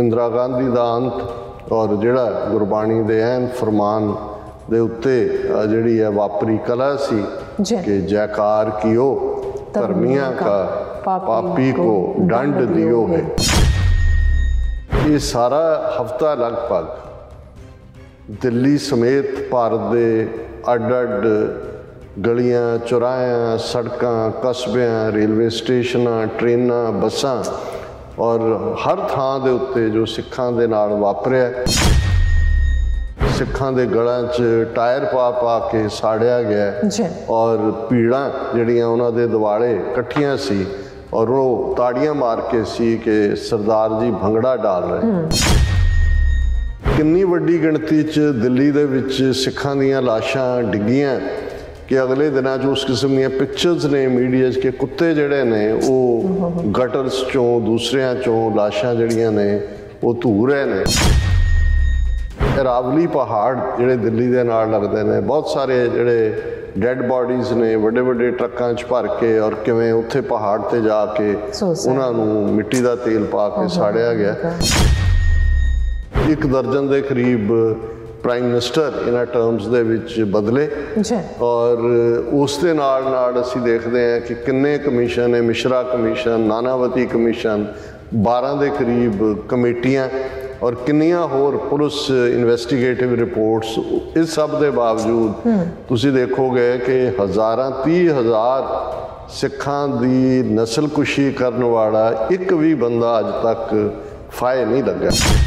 ਇੰਦਰਾ ਗਾਂਧੀ ਦਾ ਅੰਤ ਔਰ ਜਿਹੜਾ ਗੁਰਬਾਣੀ ਦੇ ਐਨ ਫਰਮਾਨ ਦੇ ਉੱਤੇ ਜਿਹੜੀ ਹੈ ਵਾਪਰੀ ਕਲਾ ਸੀ ਕਿ ਜੈਕਾਰ ਕੀਓ ਧਰਮੀਆਂ ਦਾ ਪਾਪੀ ਕੋ ਡੰਡ ਦਿਓ ਹੈ ਇਹ ਸਾਰਾ ਹਫਤਾ ਲਗਭਗ ਦਿੱਲੀ ਸਮੇਤ ਭਾਰਤ ਦੇ ਅੱਡ-ਅੱਡ ਗਲੀਆਂ ਚੁਰਾਹਿਆਂ ਸੜਕਾਂ ਕਸਬਿਆਂ ਰੇਲਵੇ ਸਟੇਸ਼ਨਾਂ ਟ੍ਰੇਨਾਂ ਬੱਸਾਂ ਔਰ ਹਰ ਥਾਂ ਦੇ ਉੱਤੇ ਜੋ ਸਿੱਖਾਂ ਦੇ ਨਾਲ ਵਾਪਰਿਆ ਸਿੱਖਾਂ ਦੇ ਗਲਾਂ 'ਚ ਟਾਇਰ ਪਾ ਪਾ ਕੇ ਸਾੜਿਆ ਗਿਆ ਜੀ ਔਰ ਪੀੜਾਂ ਜਿਹੜੀਆਂ ਉਹਨਾਂ ਦੇ ਦਿਵਾਲੇ ਇਕੱਠੀਆਂ ਸੀ ਔਰ ਉਹ ਤਾੜੀਆਂ ਮਾਰ ਕੇ ਸੀ ਕਿ ਸਰਦਾਰ ਜੀ ਭੰਗੜਾ ਡਾਲ ਰਹੇ ਕਿੰਨੀ ਵੱਡੀ ਗਿਣਤੀ 'ਚ ਦਿੱਲੀ ਦੇ ਵਿੱਚ ਸਿੱਖਾਂ ਦੀਆਂ ਲਾਸ਼ਾਂ ਡਿੱਗੀਆਂ ਕਿ ਅਗਲੇ ਦਿਨਾਂ 'ਚ ਉਸ ਕਿਸਮ ਦੀਆਂ ਪਿਕਚਰਸ ਨੇ ਮੀਡੀਆ 'ਚ ਕਿ ਕੁੱਤੇ ਜਿਹੜੇ ਨੇ ਉਹ ਗਟਰਸ 'ਚੋਂ ਦੂਸਰਿਆਂ 'ਚੋਂ ਲਾਸ਼ਾਂ ਜਿਹੜੀਆਂ ਨੇ ਉਹ ਧੂਰ ਰਹੇ ਨੇ ਰਾਵਲੀ ਪਹਾੜ ਜਿਹੜੇ ਦਿੱਲੀ ਦੇ ਨਾਲ ਲੱਗਦੇ ਨੇ ਬਹੁਤ ਸਾਰੇ ਜਿਹੜੇ ਡੈੱਡ ਬਾਡੀਜ਼ ਨੇ ਵੱਡੇ ਵੱਡੇ ਟਰੱਕਾਂ 'ਚ ਭਰ ਕੇ ਔਰ ਕਿਵੇਂ ਉੱਥੇ ਪਹਾੜ ਤੇ ਜਾ ਕੇ ਉਹਨਾਂ ਨੂੰ ਮਿੱਟੀ ਦਾ ਤੇਲ ਪਾ ਕੇ ਸਾੜਿਆ ਗਿਆ ਇੱਕ ਦਰਜਨ ਦੇ ਕਰੀਬ ਪ੍ਰਾਈਮ ਮਿਨਿਸਟਰ ਇਹਨਾਂ ਟਰਮਸ ਦੇ ਵਿੱਚ ਬਦਲੇ ਜੀ ਔਰ ਉਸ ਦੇ ਨਾਲ ਨਾਲ ਅਸੀਂ ਦੇਖਦੇ ਹਾਂ ਕਿ ਕਿੰਨੇ ਕਮਿਸ਼ਨ ਨੇ ਮਿਸ਼ਰਾ ਕਮਿਸ਼ਨ ਨਾਨਾਵਤੀ ਕਮਿਸ਼ਨ 12 ਦੇ ਕਰੀਬ ਕਮੇਟੀਆਂ ਔਰ ਕਿੰਨੀਆਂ ਹੋਰ ਪੁਲਿਸ ਇਨਵੈਸਟੀਗੇਟਿਵ ਰਿਪੋਰਟਸ ਇਸ ਸਭ ਦੇ ਬਾਵਜੂਦ ਤੁਸੀਂ ਦੇਖੋਗੇ ਕਿ ਹਜ਼ਾਰਾਂ 30 ਹਜ਼ਾਰ ਸਿੱਖਾਂ ਦੀ ਨਸਲਕੁਸ਼ੀ ਕਰਨ ਵਾਲਾ ਇੱਕ ਵੀ ਬੰਦਾ ਅਜੇ ਤੱਕ ਫਾਇਲ ਨਹੀਂ ਲੱਗਿਆ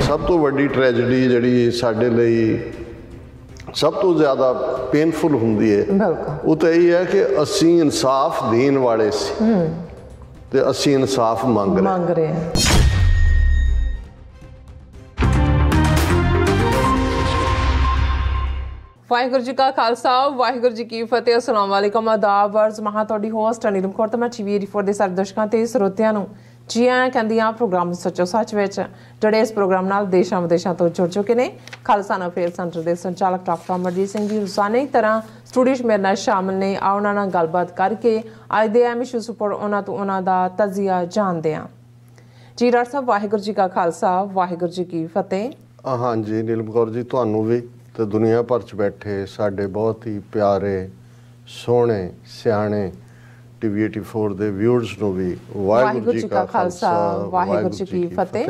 ਸਭ ਤੋਂ ਵੱਡੀ ਟ੍ਰੈਜੇਡੀ ਜਿਹੜੀ ਸਾਡੇ ਲਈ ਸਭ ਤੋਂ ਜ਼ਿਆਦਾ ਪੇਨਫੁਲ ਹੁੰਦੀ ਹੈ ਬਿਲਕੁਲ ਉਹ ਤਾਂ ਇਹ ਹੈ ਕਿ ਅਸੀਂ ਇਨਸਾਫ ਦੇਣ ਵਾਲੇ ਸੀ ਤੇ ਅਸੀਂ ਇਨਸਾਫ ਮੰਗ ਰਹੇ ਮੰਗ ਰਹੇ ਹਾਂ ਵਾਹਿਗੁਰੂ ਜੀ ਕਾ ਖਾਲਸਾ ਵਾਹਿਗੁਰੂ ਜੀ ਕੀ ਫਤਿਹ ਅਸਲਾਮ ਵਾਲੇਕਮ ਆਦਾਬ ਵਰਜ਼ ਮਹਾ ਤੁਹਾਡੀ ਹੋਸਟ ਅਨਿਲਮ ਕੌਰ ਤੇ ਮੈਂ ਟੀਵੀ 84 ਦੇ ਸਾਰੇ ਦਰਸ਼ਕਾਂ ਤੇ ਸਰੋਤਿਆਂ ਨੂੰ ਜੀ ਆਇਆਂ ਕਹਿੰਦੀ ਆ ਪ੍ਰੋਗਰਾਮ ਸੱਚੋ ਸੱਚ ਵਿੱਚ ਜਿਹੜੇ ਇਸ ਪ੍ਰੋਗਰਾਮ ਨਾਲ ਦੇਸ਼ਾਂ ਵਿਦੇਸ਼ਾਂ ਤੋਂ ਜੁੜ ਚੁੱਕੇ ਨੇ ਖਾਲਸਾ ਅਫੇਅਰ ਸੈਂਟਰ ਦੇ ਸੰਚਾਲਕ ਡਾਕਟਰ ਅਮਰਜੀਤ ਸਿੰਘ ਜੀ ਰੋਜ਼ਾਨੇ ਤਰ੍ਹਾਂ ਸਟੂਡੀਓ 'ਚ ਮੇਰੇ ਨਾਲ ਸ਼ਾਮਲ ਨੇ ਆ ਉਹਨਾਂ ਨਾਲ ਗੱਲਬਾਤ ਕਰਕੇ ਅੱਜ ਦੇ ਐਮ ਇਸ਼ੂ ਸੁਪਰ ਉਹਨਾਂ ਤੋਂ ਉਹਨਾਂ ਦਾ ਤਜ਼ੀਆ ਜਾਣਦੇ ਆ ਜੀ ਡਾਕਟਰ ਸਾਹਿਬ ਵਾਹਿਗੁਰੂ ਜੀ ਕਾ ਖਾਲਸਾ ਵਾਹਿਗੁਰੂ ਜੀ ਕੀ ਫਤਿਹ ਹਾਂਜੀ ਨੀਲਮ ਕੌਰ ਜੀ ਤੁਹਾਨੂੰ ਵੀ ਤੇ ਦੁਨੀਆ ਭਰ 'ਚ ਬੈਠੇ ਸਾਡੇ ਬਹੁਤ ਹੀ ਪਿਆਰੇ ਸੋਹਣੇ ਸਿਆਣੇ ਟੀਵੀ 84 ਦੇ ਵਿਊਅਰਸ ਨੂੰ ਵੀ ਵਾਹਿਗੁਰੂ ਜੀ ਕਾ ਖਾਲਸਾ ਵਾਹਿਗੁਰੂ ਜੀ ਕੀ ਫਤਿਹ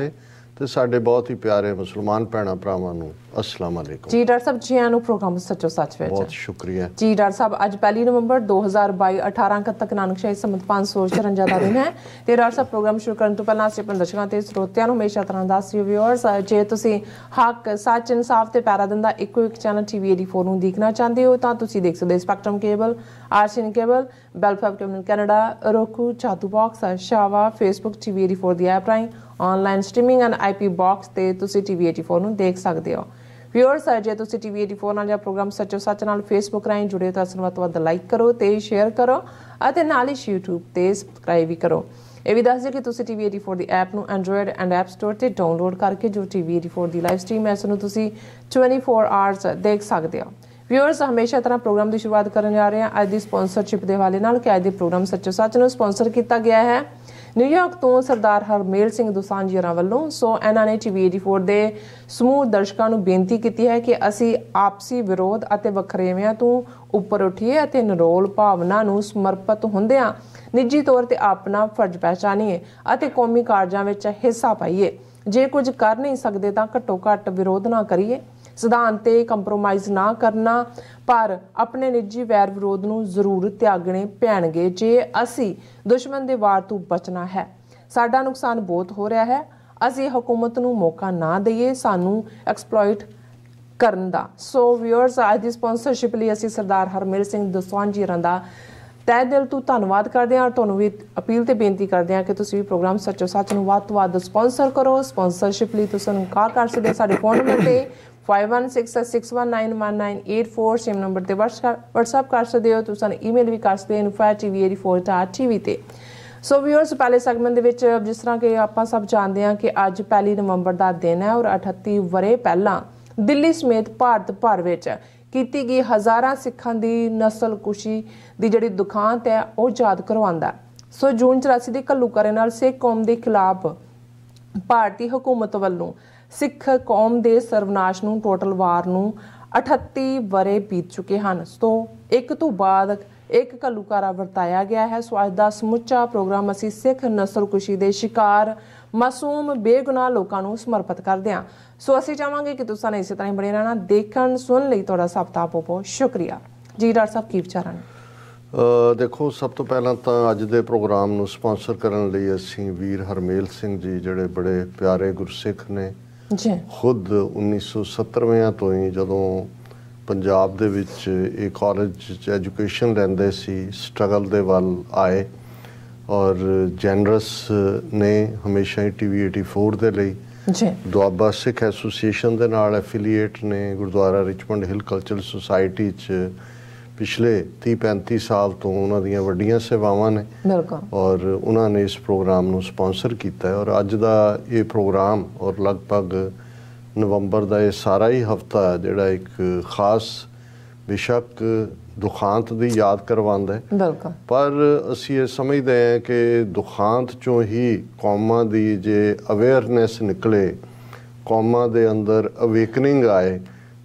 ਤੇ ਸਾਡੇ ਬਹੁਤ ਹੀ ਪਿਆਰੇ ਮੁਸਲਮਾਨ ਭੈਣਾ ਭਰਾਵਾਂ ਨੂੰ ਅਸਲਾਮ ਅਲੈਕੁਮ ਜੀ ਡਾਕਟਰ ਸਾਹਿਬ ਜੀ ਆਨੂੰ ਪ੍ਰੋਗਰਾਮ ਸੱਚੋ ਸੱਚ ਵਿੱਚ ਬਹੁਤ ਸ਼ੁਕਰੀਆ ਜੀ ਡਾਕਟਰ ਸਾਹਿਬ ਅੱਜ 1 ਨਵੰਬਰ 2022 18 ਕਤ ਤੱਕ ਨਾਨਕਸ਼ਾਹੀ ਸੰਮਤ 554 ਦਾ ਦਿਨ ਹੈ ਤੇ ਡਾਕਟਰ ਸਾਹਿਬ ਪ੍ਰੋਗਰਾਮ ਸ਼ੁਰੂ ਕਰਨ ਤੋਂ ਪਹਿਲਾਂ ਅਸੀਂ ਆਪਣੇ ਦਰਸ਼ਕਾਂ ਤੇ ਸਰੋਤਿਆਂ ਨੂੰ ਹਮੇਸ਼ਾ ਤਰ੍ਹਾਂ ਦਾ ਸੀ ਵਿਊਅਰਸ ਜੇ ਤੁਸੀਂ ਹੱਕ ਸੱਚ ਇਨਸਾਫ ਤੇ ਪੈਰਾ ਦਿੰਦਾ ਇੱਕੋ ਇੱਕ ਚੈਨਲ ਟੀਵੀ 84 ਨੂੰ ਦੇਖਣਾ ਚਾਹੁੰਦੇ ਹੋ ਤਾਂ ਤੁਸੀਂ ਦੇਖ ਸਕਦੇ Spectrum cable RCN cable Bell Fibe cable Canada Roku ਚਾਤੂ ਬਾਕਸ ਸ਼ਾਵਾ ਫੇਸਬੁੱਕ ਟੀਵੀ 84 ਦੀ ਐਪ ਰਾਹੀਂ online streaming and IP box ਤੇ ਤੁਸੀਂ TV84 ਨੂੰ ਦੇਖ ਸਕਦੇ ਹੋ ਵਿਊਅਰਸ ਜੇ ਤੁਸੀਂ TV84 ਨਾਲ ਜਾਂ ਪ੍ਰੋਗਰਾਮ ਸੱਚੋ ਸੱਚ ਨਾਲ ਫੇਸਬੁੱਕ ਰਾਹੀਂ ਜੁੜੇ ਹੋ ਤਾਂ ਸਾਨੂੰ ਵੱਧ ਵੱਧ ਲਾਈਕ ਕਰੋ ਤੇ ਸ਼ੇਅਰ ਕਰੋ ਅਤੇ ਨਾਲ ਹੀ YouTube ਤੇ ਸਬਸਕ੍ਰਾਈਬ ਵੀ ਕਰੋ ਇਹ ਵੀ ਦੱਸ ਦਿਓ ਕਿ ਤੁਸੀਂ TV84 ਦੀ ਐਪ ਨੂੰ Android ਐਂਡ App Store ਤੇ ਡਾਊਨਲੋਡ ਕਰਕੇ ਜੋ TV84 ਦੀ ਲਾਈਵ ਸਟ੍ਰੀਮ ਹੈ ਉਸ ਨੂੰ ਤੁਸੀਂ 24 ਆਵਰਸ ਦੇਖ ਸਕਦੇ ਹੋ ਵਿਊਅਰਸ ਹਮੇਸ਼ਾ ਤਰ੍ਹਾਂ ਪ੍ਰੋਗਰਾਮ ਦੀ ਸ਼ੁਰੂਆਤ ਕਰਨ ਜਾ ਰਹੇ ਹਾਂ ਅੱਜ ਦੀ ਸਪਾਂਸਰਸ਼ਿਪ ਦੇ ਹਵਾਲੇ ਨਾਲ ਕਿ ਅੱਜ ਦੇ ਪ੍ਰੋਗਰਾਮ ਸੱਚੋ ਸੱਚ ਨੂੰ ਸਪਾਂਸਰ ਕੀਤਾ ਗਿਆ ਹੈ ਨਿਊਯਾਰਕ ਤੋਂ ਸਰਦਾਰ ਹਰਮੇਲ ਸਿੰਘ ਦੁਸਾਂਝੀਰਾ ਵੱਲੋਂ ਸੋ ਇਹਨਾਂ ਨੇ ਟੀਵੀ 84 ਦੇ ਸਮੂਹ ਦਰਸ਼ਕਾਂ ਨੂੰ ਬੇਨਤੀ ਕੀਤੀ ਹੈ ਕਿ ਅਸੀਂ ਆਪਸੀ ਵਿਰੋਧ ਅਤੇ ਵਖਰੇਵਿਆਂ ਤੋਂ ਉੱਪਰ ਉੱਠੀਏ ਅਤੇ ਨਿਰੋਲ ਭਾਵਨਾ ਨੂੰ ਸਮਰਪਿਤ ਹੁੰਦਿਆਂ ਨਿੱਜੀ ਤੌਰ ਤੇ ਆਪਣਾ ਫਰਜ਼ ਪਛਾਣੀਏ ਅਤੇ ਕੌਮੀ ਕਾਰਜਾਂ ਵਿੱਚ ਹਿੱਸਾ ਪਾਈਏ ਜੇ ਕੁਝ ਕਰ ਨਹੀਂ ਸਕਦੇ ਤਾਂ ਘੱਟੋ ਘੱਟ ਵਿਰੋਧ ਨਾ ਕਰੀਏ ਸਿਧਾਂਤ ਤੇ ਕੰਪਰੋਮਾਈਜ਼ ਨਾ ਕਰਨਾ ਪਰ ਆਪਣੇ ਨਿੱਜੀ ਵੈਰ ਵਿਰੋਧ ਨੂੰ ਜ਼ਰੂਰ ਤਿਆਗਣੇ ਪੈਣਗੇ ਜੇ ਅਸੀਂ ਦੁਸ਼ਮਣ ਦੇ ਵਾਰ ਤੋਂ ਬਚਣਾ ਹੈ ਸਾਡਾ ਨੁਕਸਾਨ ਬਹੁਤ ਹੋ ਰਿਹਾ ਹੈ ਅਸੀਂ ਹਕੂਮਤ ਨੂੰ ਮੌਕਾ ਨਾ ਦਈਏ ਸਾਨੂੰ ਐਕਸਪਲੋਇਟ ਕਰਨ ਦਾ ਸੋ ਵਿਅਰਸ ਅੱਜ ਦੀ ਸਪਾਂਸਰਸ਼ਿਪ ਲਈ ਅਸੀਂ ਸਰਦਾਰ ਹਰਮੇਲ ਸਿੰਘ ਜੀ ਰੰਦਾ ਤੈ ਦਿਲ ਤੋਂ ਧੰਨਵਾਦ ਕਰਦੇ ਹਾਂ ਤੁਹਾਨੂੰ ਵੀ ਅਪੀਲ ਤੇ ਬੇਨਤੀ ਕਰਦੇ ਹਾਂ ਕਿ ਤੁਸੀਂ ਵੀ ਪ੍ਰੋਗਰਾਮ ਸੱਚੋ ਸੱਚ ਨੂੰ ਵੱਧ ਤੋਂ ਵੱਧ ਸਪਾਂਸਰ ਕਰੋ ਸਪਾਂਸਰਸ਼ਿਪ ਲਈ ਤੁਸੀਂ ਸਾਨੂੰ ਕਾਰ ਕਰ ਸਕਦੇ ਸਾਡੇ ਫੋਨ ਨੰਬਰ ਤੇ 5166191984 ਸੇਮ ਨੰਬਰ ਤੇ WhatsApp ਕਰ ਸਕਦੇ ਹੋ ਤੁਸੀਂ ਈਮੇਲ ਵੀ ਕਰ ਸਕਦੇ ਹੋ info@tvr4.tv ਤੇ ਸੋ ਵੀਅਰਸ ਪਹਿਲੇ ਸੈਗਮੈਂਟ ਦੇ ਵਿੱਚ ਜਿਸ ਤਰ੍ਹਾਂ ਕਿ ਆਪਾਂ ਸਭ ਜਾਣਦੇ ਹਾਂ ਕਿ ਅੱਜ 1 ਨਵੰਬਰ ਦਾ ਦਿਨ ਹੈ ਔਰ 38 ਵਰੇ ਪਹਿਲਾਂ ਦਿੱਲੀ ਸਮੇਤ ਭਾਰਤ ਭਰ ਵਿੱਚ ਕੀਤੀ ਗਈ ਹਜ਼ਾਰਾਂ ਸਿੱਖਾਂ ਦੀ ਨਸਲ ਕੁਸ਼ੀ ਦੀ ਜਿਹੜੀ ਦੁਖਾਂਤ ਹੈ ਉਹ ਯਾਦ ਕਰਵਾਉਂਦਾ ਸੋ ਜੂਨ 84 ਦੇ ਘੱਲੂਕਰੇ ਨਾਲ ਸਿੱਖ ਕੌਮ ਦੇ ਖਿਲਾਫ ਭਾਰਤੀ ਹਕੂਮਤ ਵੱਲੋਂ ਸਿੱਖ ਕੌਮ ਦੇ ਸਰਵਨਾਸ਼ ਨੂੰ ਟੋਟਲ ਵਾਰ ਨੂੰ 38 ਬਰੇ ਬੀਤ ਚੁੱਕੇ ਹਨ ਸੋ ਇੱਕ ਤੋਂ ਬਾਅਦ ਇੱਕ ਕਲੂਕਾਰਾ ਵਰਤਾਇਆ ਗਿਆ ਹੈ ਸੋ ਅੱਜ ਦਾ ਸਮੁੱਚਾ ਪ੍ਰੋਗਰਾਮ ਅਸੀਂ ਸਿੱਖ ਨਸਲਕੁਸ਼ੀ ਦੇ ਸ਼ਿਕਾਰ ਮਾਸੂਮ ਬੇਗੁਨਾਹ ਲੋਕਾਂ ਨੂੰ ਸਮਰਪਿਤ ਕਰਦੇ ਹਾਂ ਸੋ ਅਸੀਂ ਚਾਹਾਂਗੇ ਕਿ ਤੁਸੀਂ ਇਸੇ ਤਰ੍ਹਾਂ ਹੀ ਬਣੇ ਰਹਿਣਾ ਦੇਖਣ ਸੁਣ ਲਈ ਤੁਹਾਡਾ ਸਭ ਦਾ ਬਹੁਤ ਸ਼ੁਕਰੀਆ ਜੀ ਡਾਕਟਰ ਸਾਹਿਬ ਕੀ ਵਿਚਾਰਾਂ ਦੇਖੋ ਸਭ ਤੋਂ ਪਹਿਲਾਂ ਤਾਂ ਅੱਜ ਦੇ ਪ੍ਰੋਗਰਾਮ ਨੂੰ ਸਪான்ਸਰ ਕਰਨ ਲਈ ਅਸੀਂ ਵੀਰ ਹਰਮੇਲ ਸਿੰਘ ਜੀ ਜਿਹੜੇ ਬੜੇ ਪਿਆਰੇ ਗੁਰਸਿੱਖ ਨੇ ਜੀ ਖੁਦ 1970ਵਿਆਂ ਤੋਂ ਹੀ ਜਦੋਂ ਪੰਜਾਬ ਦੇ ਵਿੱਚ ਇਹ ਕਾਲਜ ਚ ਐਜੂਕੇਸ਼ਨ ਲੈਂਦੇ ਸੀ ਸਟਰਗਲ ਦੇ ਵੱਲ ਆਏ ਔਰ ਜੈਨਰਸ ਨੇ ਹਮੇਸ਼ਾ ਹੀ ਟੀਵੀ 84 ਦੇ ਲਈ ਜੀ ਦੁਆਬਾ ਸਿੱਖ ਐਸੋਸੀਏਸ਼ਨ ਦੇ ਨਾਲ ਐਫੀਲੀਏਟ ਨੇ Gurdwara Richmond Hill Cultural Society ਚ ਪਿਛਲੇ 30 35 ਸਾਲ ਤੋਂ ਉਹਨਾਂ ਦੀਆਂ ਵੱਡੀਆਂ ਸੇਵਾਵਾਂ ਨੇ ਬਿਲਕੁਲ ਔਰ ਉਹਨਾਂ ਨੇ ਇਸ ਪ੍ਰੋਗਰਾਮ ਨੂੰ ਸਪான்ਸਰ ਕੀਤਾ ਹੈ ਔਰ ਅੱਜ ਦਾ ਇਹ ਪ੍ਰੋਗਰਾਮ ਔਰ ਲਗਭਗ ਨਵੰਬਰ ਦਾ ਇਹ ਸਾਰਾ ਹੀ ਹਫਤਾ ਜਿਹੜਾ ਇੱਕ ਖਾਸ ਬਿਸ਼ੱਕ ਦੁਖਾਂਤ ਦੀ ਯਾਦ ਕਰਵਾਉਂਦਾ ਹੈ ਬਿਲਕੁਲ ਪਰ ਅਸੀਂ ਇਹ ਸਮਝਦੇ ਹਾਂ ਕਿ ਦੁਖਾਂਤ ਚੋਂ ਹੀ ਕੌਮਾਂ ਦੀ ਜੇ ਅਵੇਅਰਨੈਸ ਨਿਕਲੇ ਕੌਮਾਂ ਦੇ ਅੰਦਰ ਅਵੇਕਨਿੰਗ ਆਏ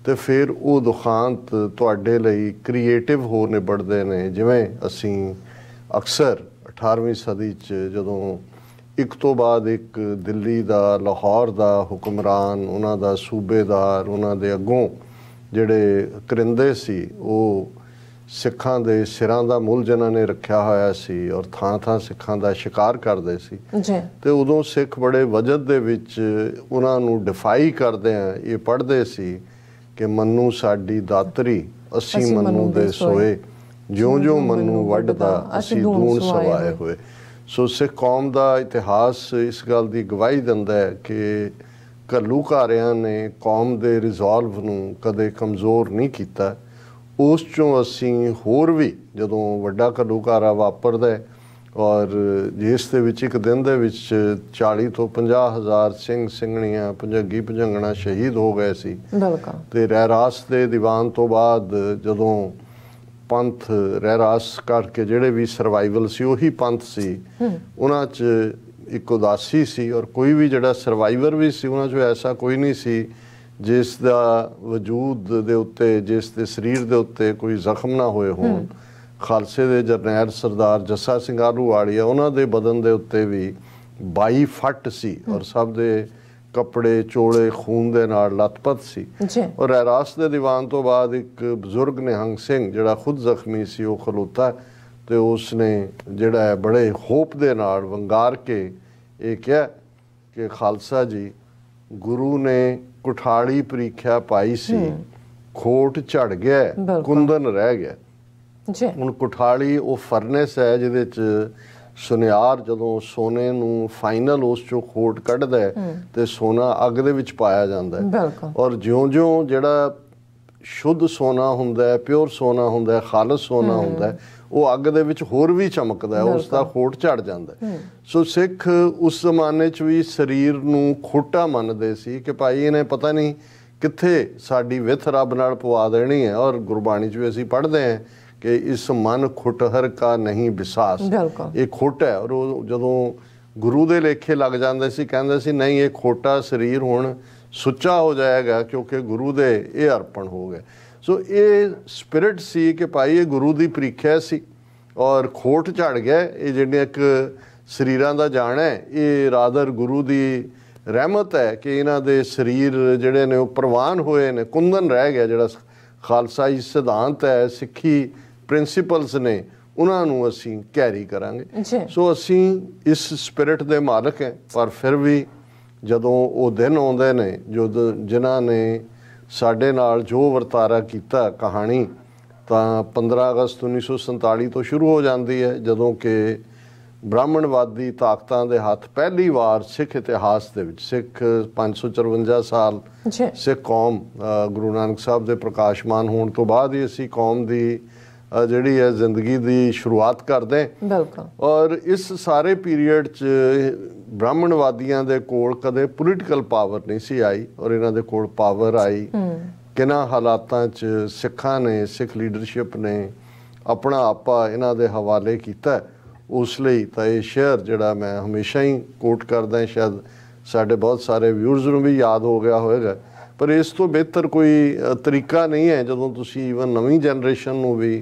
ਤੇ ਫਿਰ ਉਹ ਦੁਖਾਂਤ ਤੁਹਾਡੇ ਲਈ ਕ੍ਰੀਏਟਿਵ ਹੋ ਨਿਬੜਦੇ ਨੇ ਜਿਵੇਂ ਅਸੀਂ ਅਕਸਰ 18ਵੀਂ ਸਦੀ 'ਚ ਜਦੋਂ ਇੱਕ ਤੋਂ ਬਾਅਦ ਇੱਕ ਦਿੱਲੀ ਦਾ ਲਾਹੌਰ ਦਾ ਹੁਕਮਰਾਨ ਉਹਨਾਂ ਦਾ ਸੂਬੇਦਾਰ ਉਹਨਾਂ ਦੇ ਅੱਗੋਂ ਜਿਹੜੇ ਕਰਿੰਦੇ ਸੀ ਉਹ ਸਿੱਖਾਂ ਦੇ ਸਿਰਾਂ ਦਾ ਮੁੱਲ ਜਿਨ੍ਹਾਂ ਨੇ ਰੱਖਿਆ ਹੋਇਆ ਸੀ ਔਰ ਥਾਂ-ਥਾਂ ਸਿੱਖਾਂ ਦਾ ਸ਼ਿਕਾਰ ਕਰਦੇ ਸੀ ਜੀ ਤੇ ਉਦੋਂ ਸਿੱਖ ਬੜੇ ਵਜਦ ਦੇ ਵਿੱਚ ਉਹਨਾਂ ਨੂੰ ਡਿਫਾਈ ਕਰਦੇ ਆ ਇਹ ਪੜ੍ਹਦੇ ਸੀ ਕਿ ਮੰਨੂ ਸਾਡੀ ਦਾਤਰੀ ਅਸੀਂ ਮੰਨੂ ਦੇ ਸੋਏ ਜਿਉਂ-ਜਿਉਂ ਮੰਨੂ ਵੱਡਦਾ ਅਸੀਂ ਦੂਣ ਸਵਾਏ ਹੋਏ ਸੋ ਸਿੱਖ ਕੌਮ ਦਾ ਇਤਿਹਾਸ ਇਸ ਗੱਲ ਦੀ ਗਵਾਹੀ ਦਿੰਦਾ ਹੈ ਕਿ ਕੱਲੂ ਘਾਰਿਆਂ ਨੇ ਕੌਮ ਦੇ ਰਿਜ਼ੋਲਵ ਨੂੰ ਕਦੇ ਕਮਜ਼ੋਰ ਨਹੀਂ ਕੀਤਾ ਉਸ ਚੋਂ ਅਸੀਂ ਹੋਰ ਵੀ ਜਦੋਂ ਵੱਡਾ ਕੱਲੂ ਘਾਰਾ ਵਾਪਰਦਾ ਹੈ ਔਰ ਜਿਸ ਦੇ ਵਿੱਚ ਇੱਕ ਦਿਨ ਦੇ ਵਿੱਚ 40 ਤੋਂ 50 ਹਜ਼ਾਰ ਸਿੰਘ ਸਿੰਘਣੀਆਂ ਪੰਜਾਗੀ ਭਜੰਗਣਾ ਸ਼ਹੀਦ ਹੋ ਗਏ ਸੀ ਬਿਲਕੁਲ ਤੇ ਰਹਿਰਾਸ ਦੇ ਦੀਵਾਨ ਤੋਂ ਬਾਅਦ ਜਦੋਂ ਪੰਥ ਰਹਿਰਾਸ ਕਰਕੇ ਜਿਹੜੇ ਵੀ ਸਰਵਾਈਵਲ ਸੀ ਉਹੀ ਪੰਥ ਸੀ ਉਹਨਾਂ 'ਚ ਇੱਕ ਉਦਾਸੀ ਸੀ ਔਰ ਕੋਈ ਵੀ ਜਿਹੜਾ ਸਰਵਾਈਵਰ ਵੀ ਸੀ ਉਹਨਾਂ 'ਚ ਐਸਾ ਕੋਈ ਨਹੀਂ ਸੀ ਜਿਸ ਦਾ ਵਜੂਦ ਦੇ ਉੱਤੇ ਜਿਸ ਦੇ ਸਰੀਰ ਦੇ ਉੱਤੇ ਕੋਈ ਜ਼ਖਮ ਨਾ ਹੋਏ ਹੋਣ ਖਾਲਸੇ ਦੇ ਜਰਨੈਲ ਸਰਦਾਰ ਜੱਸਾ ਸਿੰਘ ਆਲੂਵਾਲੀਆ ਉਹਨਾਂ ਦੇ ਬਦਨ ਦੇ ਉੱਤੇ ਵੀ 22 ਫੱਟ ਸੀ ਔਰ ਸਭ ਦੇ ਕੱਪੜੇ ਚੋਲੇ ਖੂਨ ਦੇ ਨਾਲ ਲਤਪਤ ਸੀ ਔਰ ਰਾਸ ਦੇ ਦੀਵਾਨ ਤੋਂ ਬਾਅਦ ਇੱਕ ਬਜ਼ੁਰਗ ਨਿਹੰਗ ਸਿੰਘ ਜਿਹੜਾ ਖੁਦ ਜ਼ਖਮੀ ਸੀ ਉਹ ਖਲੋਤਾ ਤੇ ਉਸ ਨੇ ਜਿਹੜਾ ਹੈ ਬੜੇ ਹੋਪ ਦੇ ਨਾਲ ਵੰਗਾਰ ਕੇ ਇਹ ਕਿਹਾ ਕਿ ਖਾਲਸਾ ਜੀ ਗੁਰੂ ਨੇ ਕੁਠਾਲੀ ਪ੍ਰੀਖਿਆ ਪਾਈ ਸੀ ਖੋਟ ਝੜ ਗਿਆ ਕੁੰਦਨ ਰਹਿ ਗਿਆ ਜੀ ਹੁਣ ਕੁਠਾਲੀ ਉਹ ਫਰਨੈਸ ਹੈ ਜਿਹਦੇ ਵਿੱਚ ਸੁਨਿਆਰ ਜਦੋਂ ਸੋਨੇ ਨੂੰ ਫਾਈਨਲ ਉਸ ਚੋਂ ਖੋਟ ਕੱਢਦਾ ਹੈ ਤੇ ਸੋਨਾ ਅੱਗ ਦੇ ਵਿੱਚ ਪਾਇਆ ਜਾਂਦਾ ਹੈ ਬਿਲਕੁਲ ਔਰ ਜਿਉਂ-ਜਿਉਂ ਜਿਹੜਾ ਸ਼ੁੱਧ ਸੋਨਾ ਹੁੰਦਾ ਹੈ ਪਿਓਰ ਸੋਨਾ ਹੁੰਦਾ ਹੈ ਖਾਲਸ ਸੋਨਾ ਹੁੰਦਾ ਹੈ ਉਹ ਅੱਗ ਦੇ ਵਿੱਚ ਹੋਰ ਵੀ ਚਮਕਦਾ ਹੈ ਉਸ ਦਾ ਖੋਟ ਝੜ ਜਾਂਦਾ ਸੋ ਸਿੱਖ ਉਸ ਜ਼ਮਾਨੇ 'ਚ ਵੀ ਸਰੀਰ ਨੂੰ ਖੋਟਾ ਮੰਨਦੇ ਸੀ ਕਿ ਭਾਈ ਇਹਨੇ ਪਤਾ ਨਹੀਂ ਕਿੱਥੇ ਸਾਡੀ ਵਿਥ ਰੱਬ ਨਾਲ ਪਵਾ ਦੇਣੀ ਹੈ ਔਰ ਗੁਰਬਾਣੀ 'ਚ ਵੀ ਅਸੀਂ ਪੜ੍ਹਦੇ ਹਾਂ ਕਿ ਇਸ ਮਨ ਖੁਟਹਰ ਕਾ ਨਹੀਂ ਵਿਸਾਸ ਇਹ ਖੁੱਟ ਹੈ ਔਰ ਜਦੋਂ ਗੁਰੂ ਦੇ ਲੇਖੇ ਲੱਗ ਜਾਂਦੇ ਸੀ ਕਹਿੰਦੇ ਸੀ ਨਹੀਂ ਇਹ ਖੋਟਾ ਸਰੀਰ ਹੁਣ ਸੁੱਚਾ ਹੋ ਜਾਏਗਾ ਕਿਉਂਕਿ ਗੁਰੂ ਦੇ ਇਹ ਅਰਪਣ ਹੋ ਗਏ ਸੋ ਇਹ ਸਪਿਰਿਟ ਸੀ ਕਿ ਭਾਈ ਇਹ ਗੁਰੂ ਦੀ ਪ੍ਰੀਖਿਆ ਸੀ ਔਰ ਖੋਟ ਝੜ ਗਿਆ ਇਹ ਜਿਹੜੇ ਇੱਕ ਸਰੀਰਾਂ ਦਾ ਜਾਣ ਹੈ ਇਹ ਰਾਦਰ ਗੁਰੂ ਦੀ ਰਹਿਮਤ ਹੈ ਕਿ ਇਹਨਾਂ ਦੇ ਸਰੀਰ ਜਿਹੜੇ ਨੇ ਉਹ ਪ੍ਰਵਾਨ ਹੋਏ ਨੇ ਕੁੰਦਨ ਰਹਿ ਗਿਆ ਜਿਹੜਾ ਖਾਲਸਾ ਹੀ ਸਿਧਾਂਤ ਹੈ ਸਿੱਖੀ ਪ੍ਰਿੰਸੀਪਲਸ ਨੇ ਉਹਨਾਂ ਨੂੰ ਅਸੀਂ ਕੈਰੀ ਕਰਾਂਗੇ ਸੋ ਅਸੀਂ ਇਸ ਸਪਿਰਿਟ ਦੇ ਮਾਲਕ ਹੈ ਪਰ ਫਿਰ ਵੀ ਜਦੋਂ ਉਹ ਦਿਨ ਆਉਂਦੇ ਨੇ ਜਦੋਂ ਜਿਨ੍ਹਾਂ ਨੇ ਸਾਡੇ ਨਾਲ ਜੋ ਵਰਤਾਰਾ ਕੀਤਾ ਕਹਾਣੀ ਤਾਂ 15 ਅਗਸਤ 1947 ਤੋਂ ਸ਼ੁਰੂ ਹੋ ਜਾਂਦੀ ਹੈ ਜਦੋਂ ਕਿ ਬ੍ਰਾਹਮਣਵਾਦੀ ਤਾਕਤਾਂ ਦੇ ਹੱਥ ਪਹਿਲੀ ਵਾਰ ਸਿੱਖ ਇਤਿਹਾਸ ਦੇ ਵਿੱਚ ਸਿੱਖ 554 ਸਾਲ ਸਿੱਖ ਕੌਮ ਗੁਰੂ ਨਾਨਕ ਸਾਹਿਬ ਦੇ ਪ੍ਰਕਾਸ਼ਮਾਨ ਹੋਣ ਤੋਂ ਬਾਅਦ ਹੀ ਅਸੀਂ ਕੌਮ ਦੀ ਜਿਹੜੀ ਹੈ ਜ਼ਿੰਦਗੀ ਦੀ ਸ਼ੁਰੂਆਤ ਕਰਦੇ ਬਿਲਕੁਲ ਔਰ ਇਸ ਸਾਰੇ ਪੀਰੀਅਡ 'ਚ ਬ੍ਰਾਹਮਣਵਾਦੀਆਂ ਦੇ ਕੋਲ ਕਦੇ ਪੋਲੀਟੀਕਲ ਪਾਵਰ ਨਹੀਂ ਸੀ ਆਈ ਔਰ ਇਹਨਾਂ ਦੇ ਕੋਲ ਪਾਵਰ ਆਈ ਕਿਨਾਂ ਹਾਲਾਤਾਂ 'ਚ ਸਿੱਖਾਂ ਨੇ ਸਿੱਖ ਲੀਡਰਸ਼ਿਪ ਨੇ ਆਪਣਾ ਆਪਾ ਇਹਨਾਂ ਦੇ ਹਵਾਲੇ ਕੀਤਾ ਉਸ ਲਈ ਤਾਂ ਇਹ ਸ਼ਹਿਰ ਜਿਹੜਾ ਮੈਂ ਹਮੇਸ਼ਾ ਹੀ ਕੋਟ ਕਰਦਾ ਸ਼ਾਇਦ ਸਾਡੇ ਬਹੁਤ ਸਾਰੇ ਵਿਊਅਰਸ ਨੂੰ ਵੀ ਯਾਦ ਹੋ ਗਿਆ ਹੋਵੇਗਾ ਪਰ ਇਸ ਤੋਂ ਬਿਹਤਰ ਕੋਈ ਤਰੀਕਾ ਨਹੀਂ ਹੈ ਜਦੋਂ ਤੁਸੀਂ ਇਵਨ ਨਵੀਂ ਜਨਰੇਸ਼ਨ ਨੂੰ ਵੀ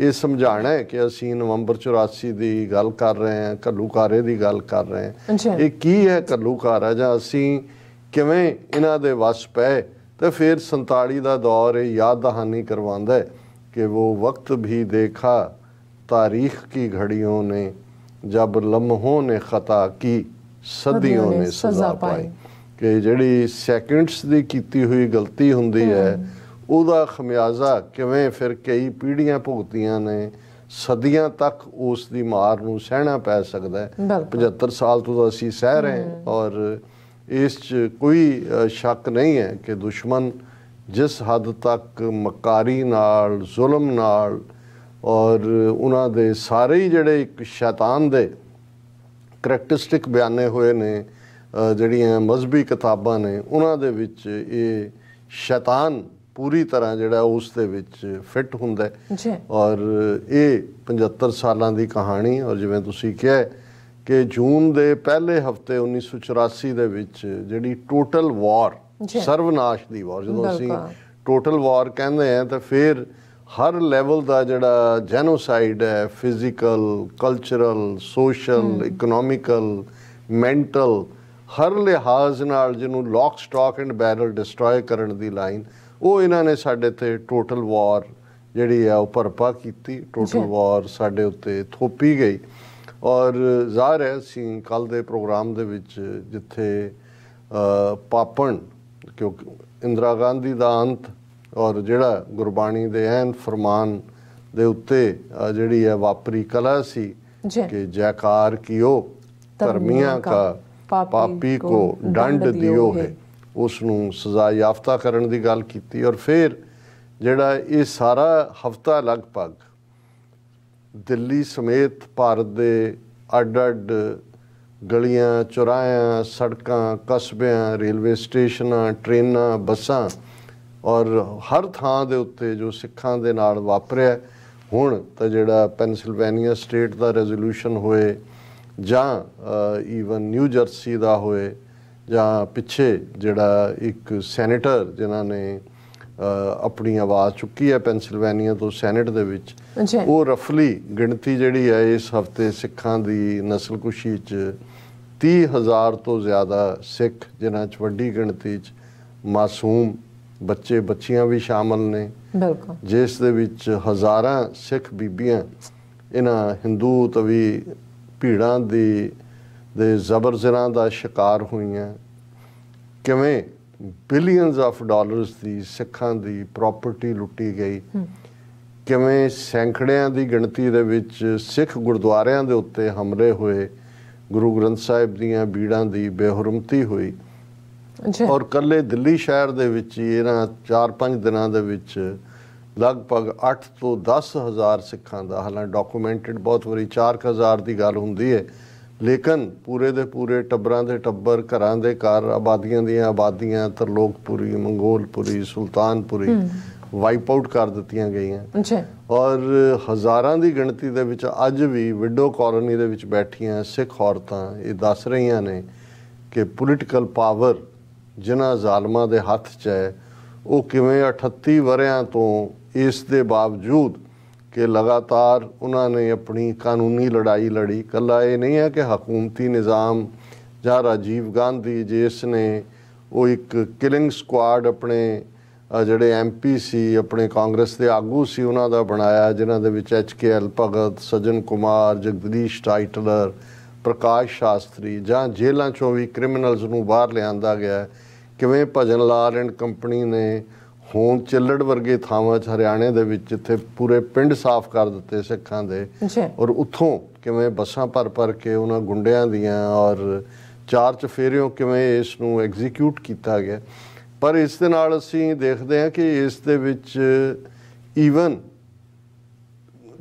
ਇਹ ਸਮਝਾਣਾ ਹੈ ਕਿ ਅਸੀਂ ਨਵੰਬਰ 84 ਦੀ ਗੱਲ ਕਰ ਰਹੇ ਹਾਂ ਘੱਲੂਕਾਰੇ ਦੀ ਗੱਲ ਕਰ ਰਹੇ ਹਾਂ ਇਹ ਕੀ ਹੈ ਘੱਲੂਕਾਰਾ ਜਾਂ ਅਸੀਂ ਕਿਵੇਂ ਇਹਨਾਂ ਦੇ ਵਸ ਪਏ ਤੇ ਫਿਰ 47 ਦਾ ਦੌਰ ਇਹ ਯਾਦ ਦਹਾਨੀ ਕਰਵਾਉਂਦਾ ਹੈ ਕਿ ਉਹ ਵਕਤ ਵੀ ਦੇਖਾ ਤਾਰੀਖ ਕੀ ਘੜੀਆਂ ਨੇ ਜਬ ਲਮਹੋਂ ਨੇ ਖਤਾ ਕੀ ਸਦੀਆਂ ਨੇ ਸਜ਼ਾ ਪਾਈ ਕਿ ਜਿਹੜੀ ਸੈਕਿੰਡਸ ਦੀ ਕੀਤੀ ਹੋਈ ਗਲਤੀ ਹੁੰਦੀ ਹੈ ਉਹਦਾ ਖਮਿਆਜ਼ਾ ਕਿਵੇਂ ਫਿਰ ਕਈ ਪੀੜ੍ਹੀਆਂ ਭੁਗਤੀਆਂ ਨੇ ਸਦੀਆਂ ਤੱਕ ਉਸ ਦੀ ਮਾਰ ਨੂੰ ਸਹਿਣਾ ਪੈ ਸਕਦਾ 75 ਸਾਲ ਤੋਂ ਅਸੀਂ ਸਹਿ ਰਹੇ ਹਾਂ ਔਰ ਇਸ 'ਚ ਕੋਈ ਸ਼ੱਕ ਨਹੀਂ ਹੈ ਕਿ ਦੁਸ਼ਮਣ ਜਿਸ ਹੱਦ ਤੱਕ ਮਕਾਰੀ ਨਾਲ ਜ਼ੁਲਮ ਨਾਲ ਔਰ ਉਹਨਾਂ ਦੇ ਸਾਰੇ ਹੀ ਜਿਹੜੇ ਇੱਕ ਸ਼ੈਤਾਨ ਦੇ ਕੈਰੈਕਟਰਿਸਟਿਕ ਬਿਆਨੇ ਹੋਏ ਨੇ ਜਿਹੜੀਆਂ ਮਜ਼ਬੀ ਕਿਤਾਬਾਂ ਨੇ ਉਹਨਾਂ ਦੇ ਵਿੱਚ ਇਹ ਸ਼ੈਤਾਨ ਪੂਰੀ ਤਰ੍ਹਾਂ ਜਿਹੜਾ ਉਸ ਦੇ ਵਿੱਚ ਫਿੱਟ ਹੁੰਦਾ ਹੈ ਔਰ ਇਹ 75 ਸਾਲਾਂ ਦੀ ਕਹਾਣੀ ਔਰ ਜਿਵੇਂ ਤੁਸੀਂ ਕਿਹਾ ਕਿ ਜੂਨ ਦੇ ਪਹਿਲੇ ਹਫਤੇ 1984 ਦੇ ਵਿੱਚ ਜਿਹੜੀ ਟੋਟਲ ਵਾਰ ਸਰਵਨਾਸ਼ ਦੀ ਵਾਰ ਜਦੋਂ ਅਸੀਂ ਟੋਟਲ ਵਾਰ ਕਹਿੰਦੇ ਆ ਤਾਂ ਫਿਰ ਹਰ ਲੈਵਲ ਦਾ ਜਿਹੜਾ ਜੈਨੋਸਾਈਡ ਹੈ physical cultural social economical mental ਹਰ ਲਿਹਾਜ਼ ਨਾਲ ਜਿਹਨੂੰ lock stock and barrel destroy ਕਰਨ ਦੀ ਲਾਈਨ ਉਹ ਇਹਨਾਂ ਨੇ ਸਾਡੇ ਤੇ ਟੋਟਲ ਵਾਰ ਜਿਹੜੀ ਆ ਉਹ ਪਾ ਕੀਤੀ ਟੋਟਲ ਵਾਰ ਸਾਡੇ ਉੱਤੇ ਥੋਪੀ ਗਈ ਔਰ ਜ਼ਾਹਰ ਹੈ ਅਸੀਂ ਕੱਲ ਦੇ ਪ੍ਰੋਗਰਾਮ ਦੇ ਵਿੱਚ ਜਿੱਥੇ ਪਾਪਣ ਕਿਉਂਕਿ ਇੰਦਰਾ ਗਾਂਧੀ ਦਾ ਅੰਤ ਔਰ ਜਿਹੜਾ ਗੁਰਬਾਣੀ ਦੇ ਐਨ ਫਰਮਾਨ ਦੇ ਉੱਤੇ ਜਿਹੜੀ ਹੈ ਵਾਪਰੀ ਕਲਾ ਸੀ ਕਿ ਜੈਕਾਰ ਕੀਓ ਧਰਮੀਆਂ ਦਾ ਪਾਪੀ ਕੋ ਡੰਡ ਦਿਓ ਹੈ ਉਸ ਨੂੰ ਸਜ਼ਾ ਯਾਫਤਾ ਕਰਨ ਦੀ ਗੱਲ ਕੀਤੀ ਔਰ ਫਿਰ ਜਿਹੜਾ ਇਹ ਸਾਰਾ ਹਫਤਾ ਲਗਭਗ ਦਿੱਲੀ ਸਮੇਤ ਭਾਰਤ ਦੇ ਅੱਡ-ਅੱਡ ਗਲੀਆਂ ਚੌਰਾਹਿਆਂ ਸੜਕਾਂ ਕਸਬਿਆਂ ਰੇਲਵੇ ਸਟੇਸ਼ਨਾਂ ਟ੍ਰੇਨਾਂ ਬੱਸਾਂ ਔਰ ਹਰ ਥਾਂ ਦੇ ਉੱਤੇ ਜੋ ਸਿੱਖਾਂ ਦੇ ਨਾਲ ਵਾਪਰਿਆ ਹੁਣ ਤਾਂ ਜਿਹੜਾ ਪੈਨਸਿਲਵੇਨੀਆ ਸਟੇਟ ਦਾ ਰੈਜ਼ੋਲੂਸ਼ਨ ਹੋਏ ਜਾਂ ਈਵਨ ਨਿਊ ਜਰਸੀ ਦਾ ਹੋਏ ਜਾਂ ਪਿੱਛੇ ਜਿਹੜਾ ਇੱਕ ਸੈਨੇਟਰ ਜਿਨ੍ਹਾਂ ਨੇ ਆਪਣੀ ਆਵਾਜ਼ ਚੁੱਕੀ ਹੈ ਪੈਂਸਿਲਵੇਨੀਆ ਤੋਂ ਸੈਨੇਟ ਦੇ ਵਿੱਚ ਉਹ ਰਫਲੀ ਗਿਣਤੀ ਜਿਹੜੀ ਹੈ ਇਸ ਹਫਤੇ ਸਿੱਖਾਂ ਦੀ ਨਸਲਕੁਸ਼ੀ 'ਚ 30000 ਤੋਂ ਜ਼ਿਆਦਾ ਸਿੱਖ ਜਿਨ੍ਹਾਂ 'ਚ ਵੱਡੀ ਗਿਣਤੀ 'ਚ ਮਾਸੂਮ ਬੱਚੇ ਬੱਚੀਆਂ ਵੀ ਸ਼ਾਮਲ ਨੇ ਬਿਲਕੁਲ ਜਿਸ ਦੇ ਵਿੱਚ ਹਜ਼ਾਰਾਂ ਸਿੱਖ ਬੀਬੀਆਂ ਇਹਨਾਂ ਹਿੰਦੂ ਤਵੀ ਭੀੜਾਂ ਦੀ ਦੇ ਜ਼ਬਰ ਜ਼ਰਾਂ ਦਾ ਸ਼ਿਕਾਰ ਹੋਈਆਂ ਕਿਵੇਂ ਬਿਲੀਅਨਸ ਆਫ ਡਾਲਰਸ ਦੀ ਸਿੱਖਾਂ ਦੀ ਪ੍ਰਾਪਰਟੀ ਲੁੱਟੀ ਗਈ ਕਿਵੇਂ ਸੈਂਕੜਿਆਂ ਦੀ ਗਿਣਤੀ ਦੇ ਵਿੱਚ ਸਿੱਖ ਗੁਰਦੁਆਰਿਆਂ ਦੇ ਉੱਤੇ ਹਮਲੇ ਹੋਏ ਗੁਰੂ ਗ੍ਰੰਥ ਸਾਹਿਬ ਦੀਆਂ ਬੀੜਾਂ ਦੀ ਬੇਹਰਮਤੀ ਹੋਈ ਔਰ ਕੱਲੇ ਦਿੱਲੀ ਸ਼ਹਿਰ ਦੇ ਵਿੱਚ ਇਹਨਾਂ 4-5 ਦਿਨਾਂ ਦੇ ਵਿੱਚ ਲਗਭਗ 8 ਤੋਂ 10 ਹਜ਼ਾਰ ਸਿੱਖਾਂ ਦਾ ਹਾਲਾਂ ਡਾਕੂਮੈਂਟਡ ਬਹੁਤ ਵਾਰੀ 4 ਹਜ਼ਾਰ ਦੀ ਗੱਲ ਹੁੰਦੀ ਹੈ ਲੇਕਿਨ ਪੂਰੇ ਦੇ ਪੂਰੇ ਟੱਬਰਾਂ ਦੇ ਟੱਬਰ ਘਰਾਂ ਦੇ ਘਰ ਆਬਾਦੀਆਂ ਦੀਆਂ ਆਬਾਦੀਆਂ ਤਰਲੋਕਪੁਰੀ ਮੰਗੋਲਪੁਰੀ ਸੁਲਤਾਨਪੁਰੀ ਵਾਈਪ ਆਊਟ ਕਰ ਦਿੱਤੀਆਂ ਗਈਆਂ ਜੀ ਔਰ ਹਜ਼ਾਰਾਂ ਦੀ ਗਿਣਤੀ ਦੇ ਵਿੱਚ ਅੱਜ ਵੀ ਵਿਡੋ ਕਲੋਨੀ ਦੇ ਵਿੱਚ ਬੈਠੀਆਂ ਸਿੱਖ ਔਰਤਾਂ ਇਹ ਦੱਸ ਰਹੀਆਂ ਨੇ ਕਿ ਪੋਲਿਟੀਕਲ ਪਾਵਰ ਜਿਨ੍ਹਾਂ ਜ਼ਾਲਮਾਂ ਦੇ ਹੱਥ 'ਚ ਹੈ ਉਹ ਕਿਵੇਂ 38 ਵਰਿਆਂ ਤੋਂ ਇਸ ਦੇ ਬਾਵਜੂਦ ਕਿ ਲਗਾਤਾਰ ਉਹਨਾਂ ਨੇ ਆਪਣੀ ਕਾਨੂੰਨੀ ਲੜਾਈ ਲੜੀ ਕੱਲਾ ਇਹ ਨਹੀਂ ਹੈ ਕਿ ਹਕੂਮਤੀ ਨਿਜ਼ਾਮ ਜਾਂ ਰਾਜੀਵ ਗਾਂਧੀ ਜਿਸ ਨੇ ਉਹ ਇੱਕ ਕਿਲਿੰਗ ਸਕੁਆਡ ਆਪਣੇ ਜਿਹੜੇ ਐਮਪੀ ਸੀ ਆਪਣੇ ਕਾਂਗਰਸ ਦੇ ਆਗੂ ਸੀ ਉਹਨਾਂ ਦਾ ਬਣਾਇਆ ਜਿਨ੍ਹਾਂ ਦੇ ਵਿੱਚ H K L Bhagat Sajjan Kumar Jagdish Tytler Prakash Shastri ਜਾਂ ਜੇਲ੍ਹਾਂ ਚੋਂ ਵੀ ਕ੍ਰਿਮੀਨਲਸ ਨੂੰ ਬਾਹਰ ਲਿਆਂਦਾ ਗਿਆ ਕਿਵੇਂ ਭਜਨ ਲਾਲ ਐਂਡ ਕੰਪਨੀ ਨੇ ਹੁਣ ਚਿੱਲੜ ਵਰਗੇ ਥਾਵਾਂ 'ਚ ਹਰਿਆਣੇ ਦੇ ਵਿੱਚ ਜਿੱਥੇ ਪੂਰੇ ਪਿੰਡ ਸਾਫ਼ ਕਰ ਦਿੱਤੇ ਸਿੱਖਾਂ ਦੇ ਔਰ ਉੱਥੋਂ ਕਿਵੇਂ ਬੱਸਾਂ ਪਰ ਪਰ ਕੇ ਉਹਨਾਂ ਗੁੰਡਿਆਂ ਦੀਆਂ ਔਰ ਚਾਰ ਚਫੇਰਿਓਂ ਕਿਵੇਂ ਇਸ ਨੂੰ ਐਗਜ਼ੀਕਿਊਟ ਕੀਤਾ ਗਿਆ ਪਰ ਇਸ ਦੇ ਨਾਲ ਅਸੀਂ ਦੇਖਦੇ ਹਾਂ ਕਿ ਇਸ ਦੇ ਵਿੱਚ ਈਵਨ